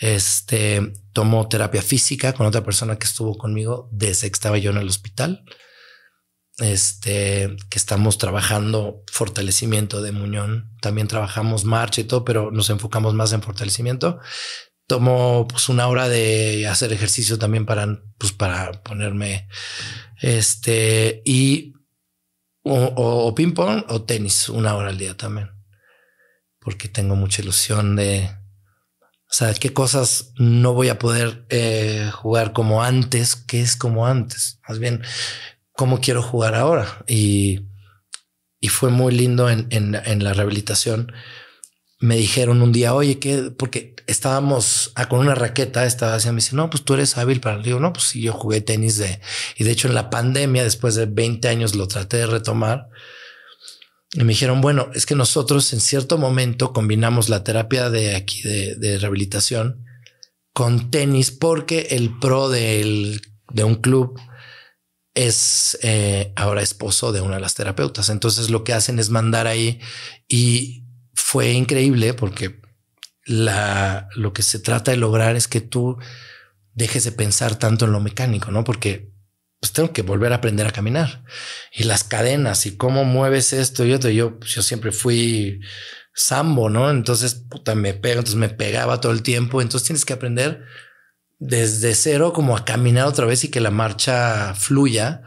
Este, tomo terapia física con otra persona que estuvo conmigo desde que estaba yo en el hospital este, que estamos trabajando fortalecimiento de Muñón. También trabajamos marcha y todo, pero nos enfocamos más en fortalecimiento. Tomo pues una hora de hacer ejercicio también para, pues, para ponerme este y o, ping pong o tenis una hora al día también. Porque tengo mucha ilusión de, o qué cosas no voy a poder eh, jugar como antes, que es como antes. Más bien, cómo quiero jugar ahora. Y, y fue muy lindo en, en, la rehabilitación. Me dijeron un día, oye, que porque estábamos ah, con una raqueta, estaba haciendo, me dice, no, pues tú eres hábil para el No, pues sí, yo jugué tenis de, y de hecho en la pandemia, después de 20 años, lo traté de retomar. Y me dijeron, bueno, es que nosotros en cierto momento combinamos la terapia de aquí de, rehabilitación con tenis porque el pro de un club es eh, ahora esposo de una de las terapeutas. Entonces lo que hacen es mandar ahí y fue increíble porque la, lo que se trata de lograr es que tú dejes de pensar tanto en lo mecánico, ¿no? Porque pues tengo que volver a aprender a caminar y las cadenas y cómo mueves esto y otro. Yo, pues, yo siempre fui sambo, ¿no? Entonces puta, me pega entonces me pegaba todo el tiempo. Entonces tienes que aprender desde cero como a caminar otra vez y que la marcha fluya.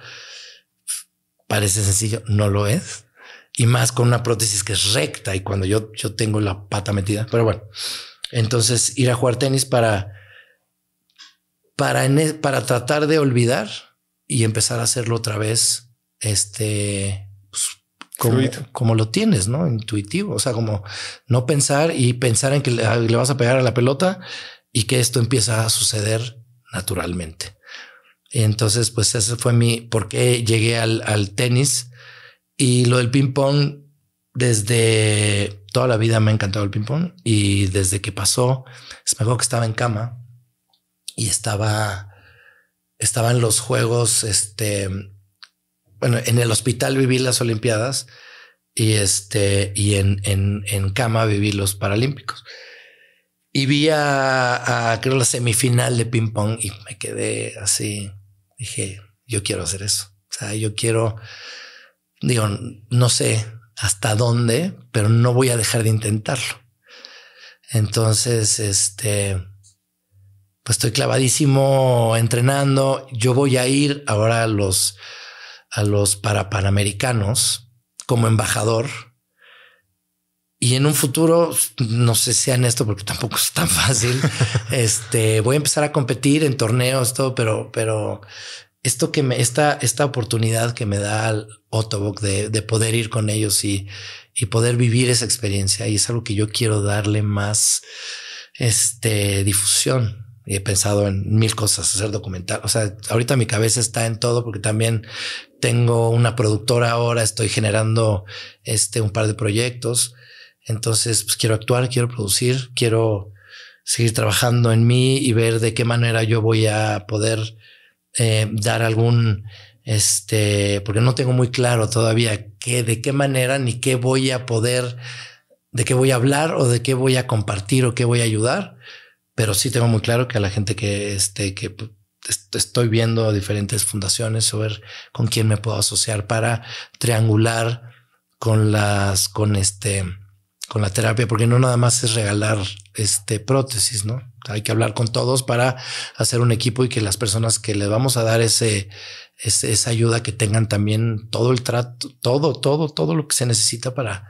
Parece sencillo, no lo es. Y más con una prótesis que es recta y cuando yo, yo tengo la pata metida. Pero bueno, entonces ir a jugar tenis para, para, e, para tratar de olvidar y empezar a hacerlo otra vez, este, pues, como, lo tienes, ¿no? Intuitivo, o sea, como no pensar y pensar en que le, ah, le vas a pegar a la pelota y que esto empieza a suceder naturalmente. Y entonces, pues ese fue mi por qué llegué al, tenis y lo del ping pong desde toda la vida me ha encantado el ping pong y desde que pasó, me acuerdo que estaba en cama y estaba, en los juegos, este, bueno, en el hospital viví las olimpiadas y este, y en, en, en cama viví los paralímpicos. Y vi a, creo, la semifinal de ping pong y me quedé así. Dije, yo quiero hacer eso. O sea, yo quiero, digo, no sé hasta dónde, pero no voy a dejar de intentarlo. Entonces, este, pues estoy clavadísimo entrenando. Yo voy a ir ahora a los, a los para panamericanos como embajador y en un futuro, no sé, si en esto porque tampoco es tan fácil. este voy a empezar a competir en torneos, todo, pero, pero esto que me, esta, esta oportunidad que me da el Otto de, de, poder ir con ellos y, y poder vivir esa experiencia. Y es algo que yo quiero darle más este, difusión. Y he pensado en mil cosas, hacer documental. O sea, ahorita mi cabeza está en todo porque también tengo una productora ahora, estoy generando este, un par de proyectos entonces, pues quiero actuar, quiero producir, quiero seguir trabajando en mí y ver de qué manera yo voy a poder eh, dar algún, este, porque no tengo muy claro todavía qué, de qué manera ni qué voy a poder, de qué voy a hablar o de qué voy a compartir o qué voy a ayudar, pero sí tengo muy claro que a la gente que, este, que pues, estoy viendo diferentes fundaciones o ver con quién me puedo asociar para triangular con las, con este, con la terapia, porque no nada más es regalar este prótesis, ¿no? Hay que hablar con todos para hacer un equipo y que las personas que les vamos a dar ese, esa ayuda que tengan también todo el trato, todo, todo, todo lo que se necesita para,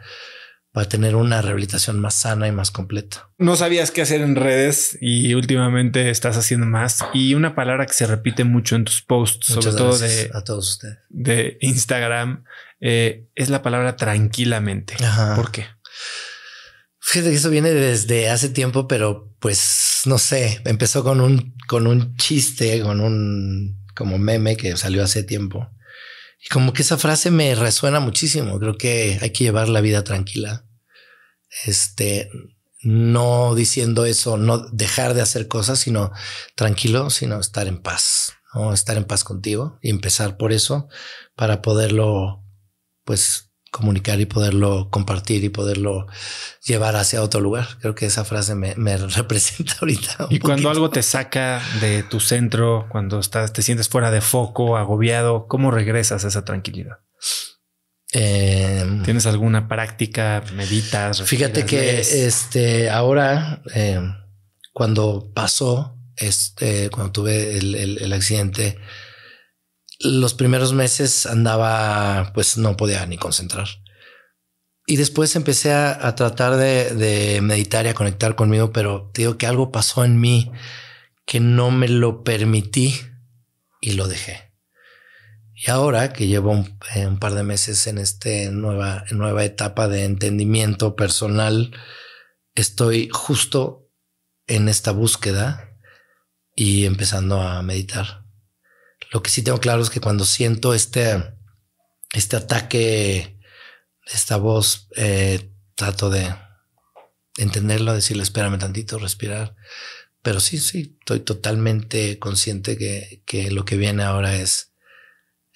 para tener una rehabilitación más sana y más completa. No sabías qué hacer en redes y últimamente estás haciendo más. Y una palabra que se repite mucho en tus posts, sobre todo de, de Instagram, eh, es la palabra tranquilamente. ¿Por qué? que eso viene desde hace tiempo, pero pues no sé, empezó con un, con un chiste, con un como meme que salió hace tiempo. Y como que esa frase me resuena muchísimo. Creo que hay que llevar la vida tranquila. Este, no diciendo eso, no dejar de hacer cosas, sino tranquilo, sino estar en paz, o estar en paz contigo y empezar por eso para poderlo, pues, comunicar y poderlo compartir y poderlo llevar hacia otro lugar. Creo que esa frase me, representa ahorita. Y cuando algo te saca de tu centro, cuando estás, te sientes fuera de foco, agobiado, ¿cómo regresas a esa tranquilidad? Em, ¿Tienes alguna práctica? ¿Meditas? Fíjate que este ahora, em, cuando pasó, este, cuando tuve el accidente, los primeros meses andaba, pues no podía ni concentrar. Y después empecé a, tratar de, meditar y a conectar conmigo, pero digo que algo pasó en mí que no me lo permití y lo dejé. Y ahora que llevo un, eh, un par de meses en esta nueva, nueva etapa de entendimiento personal, estoy justo en esta búsqueda y empezando a meditar lo que sí tengo claro es que cuando siento este, este ataque, esta voz, eh, trato de entenderlo, decirle, espérame tantito, respirar. Pero sí, sí, estoy totalmente consciente que, que lo que viene ahora es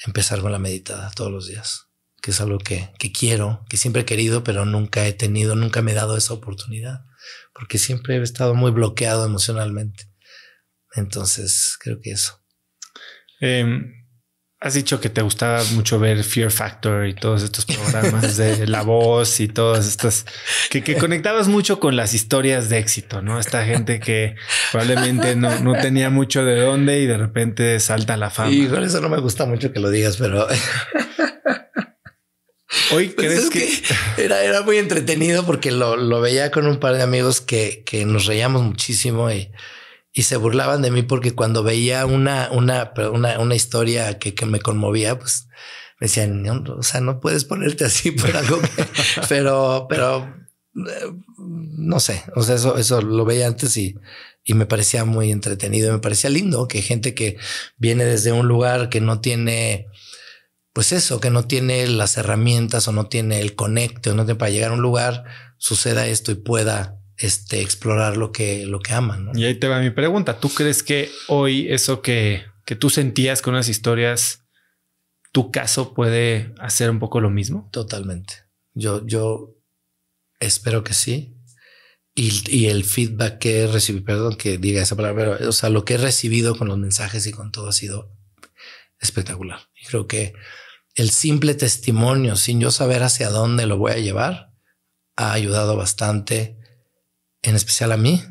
empezar con la meditada todos los días, que es algo que, que quiero, que siempre he querido, pero nunca he tenido, nunca me he dado esa oportunidad, porque siempre he estado muy bloqueado emocionalmente. Entonces, creo que eso. Em, has dicho que te gustaba mucho ver Fear Factor y todos estos programas de La Voz y todas estas que, que, conectabas mucho con las historias de éxito, ¿no? Esta gente que probablemente no, tenía mucho de dónde y de repente salta la fama. Y con eso no me gusta mucho que lo digas, pero Hoy pues crees que... era, era muy entretenido porque lo, lo, veía con un par de amigos que, que nos reíamos muchísimo y y se burlaban de mí porque cuando veía una, una, una, una historia que, me conmovía, pues me decían, o sea, no puedes ponerte así por algo, pero, pero eh, no sé, o sea, eso, eso lo veía antes y, y me parecía muy entretenido, y me parecía lindo que gente que viene desde un lugar que no tiene, pues eso, que no tiene las herramientas o no tiene el conecto no tiene para llegar a un lugar, suceda esto y pueda este, explorar lo que, lo que aman. Y ahí te va mi pregunta. ¿Tú crees que hoy eso que, que tú sentías con las historias, tu caso puede hacer un poco lo mismo? Totalmente. Yo, yo espero que sí. Y, el feedback que recibí, perdón que diga esa palabra, pero, o sea, lo que he recibido con los mensajes y con todo ha sido espectacular. Y creo que el simple testimonio, sin yo saber hacia dónde lo voy a llevar, ha ayudado bastante en especial a mí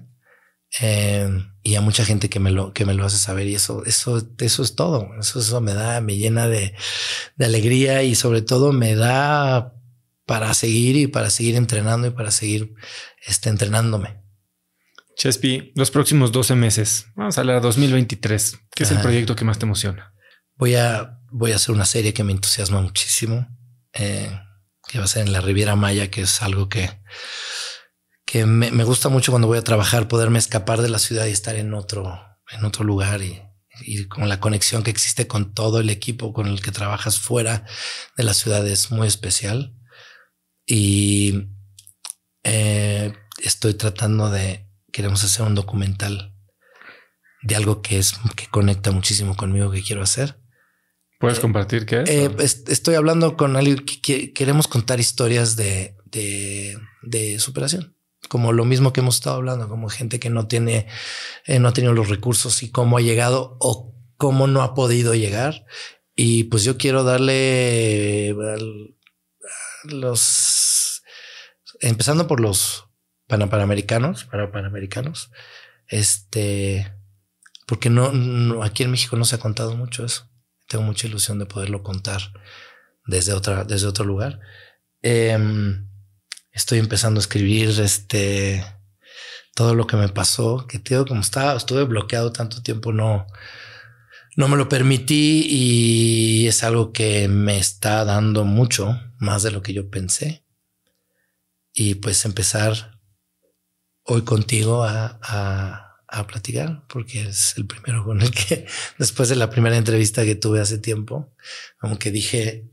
eh, y a mucha gente que me lo que me lo hace saber y eso eso eso es todo eso eso me da me llena de, alegría y sobre todo me da para seguir y para seguir entrenando y para seguir este, entrenándome. Chespi, los próximos 12 meses, vamos a hablar 2023, ¿qué es el proyecto que más te emociona? Voy a, voy a hacer una serie que me entusiasma muchísimo, eh, que va a ser en la Riviera Maya, que es algo que me, gusta mucho cuando voy a trabajar poderme escapar de la ciudad y estar en otro, en otro lugar y, con la conexión que existe con todo el equipo con el que trabajas fuera de la ciudad es muy especial. Y eh, estoy tratando de, queremos hacer un documental de algo que es que conecta muchísimo conmigo que quiero hacer. ¿Puedes eh, compartir qué eh, es? estoy hablando con alguien que, queremos contar historias de, de superación como lo mismo que hemos estado hablando, como gente que no tiene, eh, no ha tenido los recursos y cómo ha llegado o cómo no ha podido llegar. Y pues yo quiero darle los, empezando por los panamericanos, para panamericanos, este, porque no, aquí en México no se ha contado mucho eso. Tengo mucha ilusión de poderlo contar desde otra, desde otro lugar. Em, estoy empezando a escribir este todo lo que me pasó, que tío, como estaba, estuve bloqueado tanto tiempo, no, no me lo permití y es algo que me está dando mucho más de lo que yo pensé. Y pues empezar hoy contigo a, platicar, porque es el primero con el que después de la primera entrevista que tuve hace tiempo, aunque dije,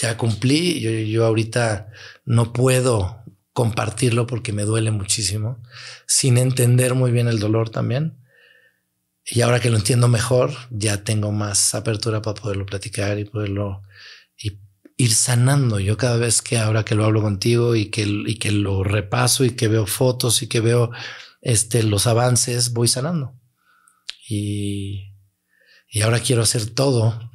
ya cumplí, yo, yo ahorita no puedo compartirlo porque me duele muchísimo, sin entender muy bien el dolor también. Y ahora que lo entiendo mejor, ya tengo más apertura para poderlo platicar y poderlo ir sanando. Yo cada vez que ahora que lo hablo contigo y que, y que lo repaso y que veo fotos y que veo este, los avances, voy sanando. Y, y ahora quiero hacer todo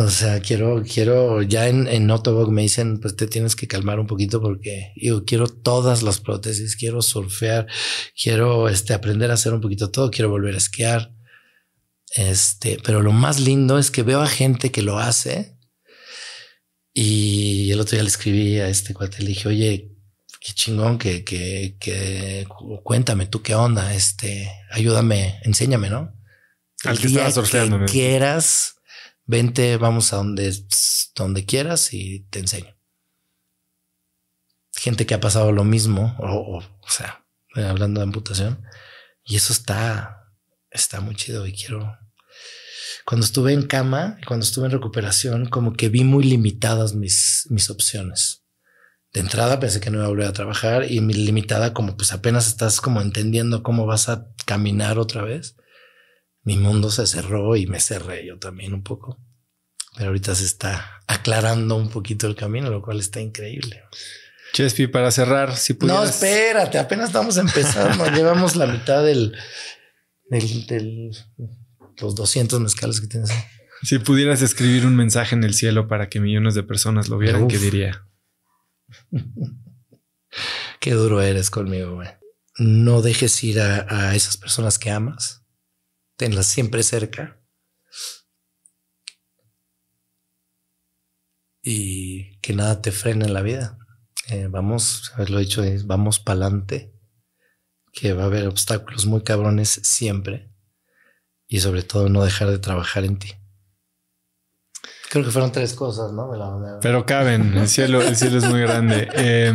o sea, quiero, quiero, ya en, en me dicen, pues te tienes que calmar un poquito porque yo quiero todas las prótesis, quiero surfear, quiero este, aprender a hacer un poquito todo, quiero volver a esquiar. Este, pero lo más lindo es que veo a gente que lo hace. Y el otro día le escribí a este cuate, le dije, oye, qué chingón, que, que, cuéntame tú qué onda, este, ayúdame, enséñame, ¿no? Al que día estaba que quieras vente, vamos a donde, donde quieras y te enseño. Gente que ha pasado lo mismo, o, sea, hablando de amputación, y eso está, está muy chido y quiero... Cuando estuve en cama, cuando estuve en recuperación, como que vi muy limitadas mis, mis opciones. De entrada pensé que no iba a volver a trabajar y mi limitada como pues apenas estás como entendiendo cómo vas a caminar otra vez mi mundo se cerró y me cerré yo también un poco. Pero ahorita se está aclarando un poquito el camino, lo cual está increíble. Chespi, para cerrar, si pudieras... No, espérate, apenas estamos empezando. Llevamos la mitad del, los 200 mezcales que tienes. Si pudieras escribir un mensaje en el cielo para que millones de personas lo vieran, ¿qué diría? Qué duro eres conmigo, güey. No dejes ir a esas personas que amas tenla siempre cerca. Y que nada te frene en la vida. Eh, vamos, lo he dicho, vamos para adelante, que va a haber obstáculos muy cabrones siempre. Y sobre todo no dejar de trabajar en ti. Creo que fueron tres cosas, ¿no? Pero caben, el cielo, es muy grande. Eh,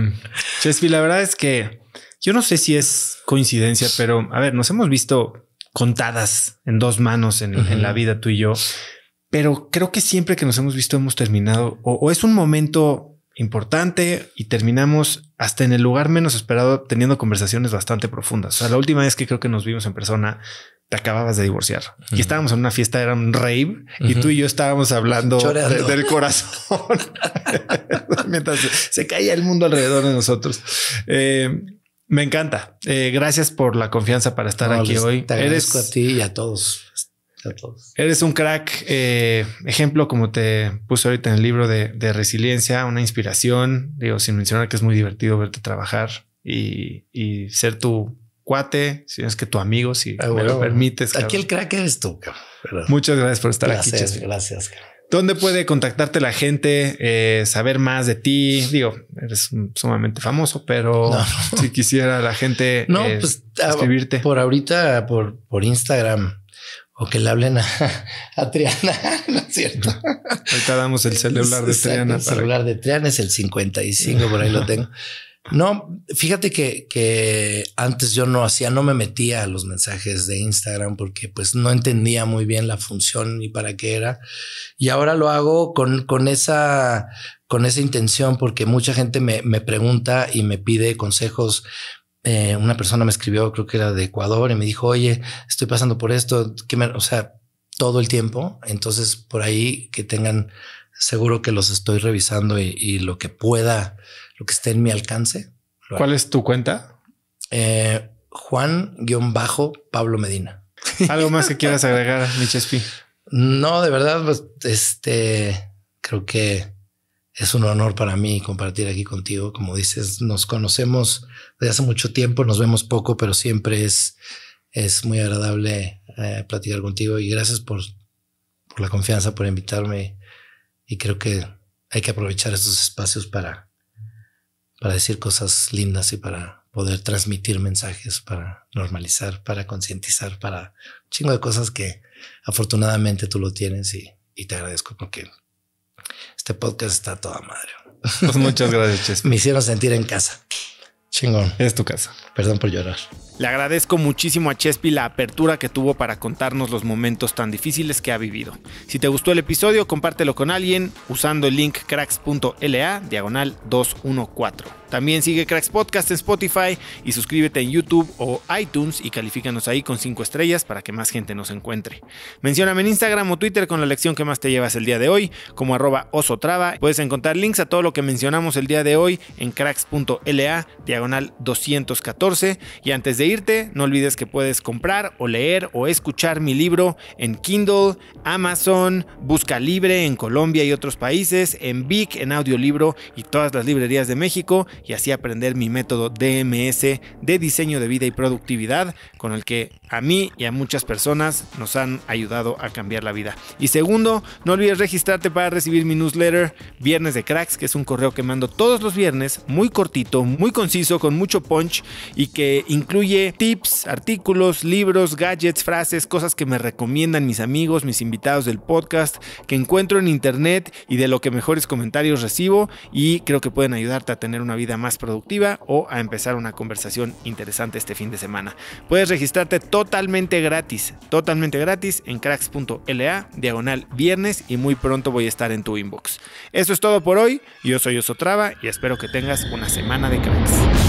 Chespi, la verdad es que yo no sé si es coincidencia, pero a ver, nos hemos visto contadas en dos manos en, la vida tú y yo. Pero creo que siempre que nos hemos visto hemos terminado o, es un momento importante y terminamos hasta en el lugar menos esperado teniendo conversaciones bastante profundas. O sea, la última vez que creo que nos vimos en persona, te acababas de divorciar y estábamos en una fiesta, era un rave y tú y yo estábamos hablando del corazón mientras se, caía el mundo alrededor de nosotros. Eh, me encanta. Eh, gracias por la confianza para estar aquí pues, hoy. Te eres a ti y a todos. Eres un crack, eh, ejemplo como te puse ahorita en el libro de, resiliencia, una inspiración, digo, sin mencionar que es muy divertido verte trabajar y, ser tu cuate, si es que tu amigo, si ah, lo permites. Aquí el crack eres tú. Muchas gracias por estar aquí. Gracias, gracias. ¿Dónde puede contactarte la gente, eh, saber más de ti? Digo, eres sumamente famoso, pero si quisiera la gente no, eh, pues, ah, escribirte. Por ahorita, por, por Instagram o que le hablen a, Triana, ¿no es cierto? Ahorita damos el celular de Triana. El celular de Triana es el 55, por ahí lo tengo. No, fíjate que, antes yo no hacía, no me metía a los mensajes de Instagram porque pues no entendía muy bien la función ni para qué era. Y ahora lo hago con, esa, con esa intención porque mucha gente me, pregunta y me pide consejos. Eh, una persona me escribió, creo que era de Ecuador, y me dijo, oye, estoy pasando por esto, o sea, todo el tiempo. Entonces, por ahí que tengan, seguro que los estoy revisando y lo que pueda lo que esté en mi alcance. ¿Cuál es tu cuenta? Eh, Juan-Pablo Medina. ¿Algo más que quieras agregar, Michespi? No, de verdad, pues, este, creo que es un honor para mí compartir aquí contigo. Como dices, nos conocemos desde hace mucho tiempo, nos vemos poco, pero siempre es, es muy agradable eh, platicar contigo y gracias por, por la confianza, por invitarme. Y creo que hay que aprovechar estos espacios para, para decir cosas lindas y para poder transmitir mensajes, para normalizar, para concientizar, para un chingo de cosas que afortunadamente tú lo tienes y, te agradezco porque este podcast está toda madre. Pues muchas gracias, Me hicieron sentir en casa. Chingón. Es tu casa. Perdón por llorar. Le agradezco muchísimo a Chespi la apertura que tuvo para contarnos los momentos tan difíciles que ha vivido. Si te gustó el episodio, compártelo con alguien usando el link cracks.la diagonal 214. También sigue Cracks Podcast en Spotify y suscríbete en YouTube o iTunes y califícanos ahí con 5 estrellas para que más gente nos encuentre. Mencioname en Instagram o Twitter con la lección que más te llevas el día de hoy, como arroba osotrava. Puedes encontrar links a todo lo que mencionamos el día de hoy en cracks.la diagonal 214 y antes de irte, no olvides que puedes comprar o leer o escuchar mi libro en Kindle, Amazon, Busca Libre en Colombia y otros países, en Vic, en Audiolibro y todas las librerías de México y así aprender mi método DMS de diseño de vida y productividad con el que a mí y a muchas personas nos han ayudado a cambiar la vida. Y segundo, no olvides registrarte para recibir mi newsletter Viernes de Cracks, que es un correo que mando todos los viernes, muy cortito, muy conciso, con mucho punch y que incluye tips, artículos, libros, gadgets, frases, cosas que me recomiendan mis amigos, mis invitados del podcast, que encuentro en internet y de lo que mejores comentarios recibo y creo que pueden ayudarte a tener una vida más productiva o a empezar una conversación interesante este fin de semana. Puedes registrarte totalmente gratis, totalmente gratis en cracks.la, diagonal viernes y muy pronto voy a estar en tu inbox. Eso es todo por hoy, yo soy Osotrava y espero que tengas una semana de cracks.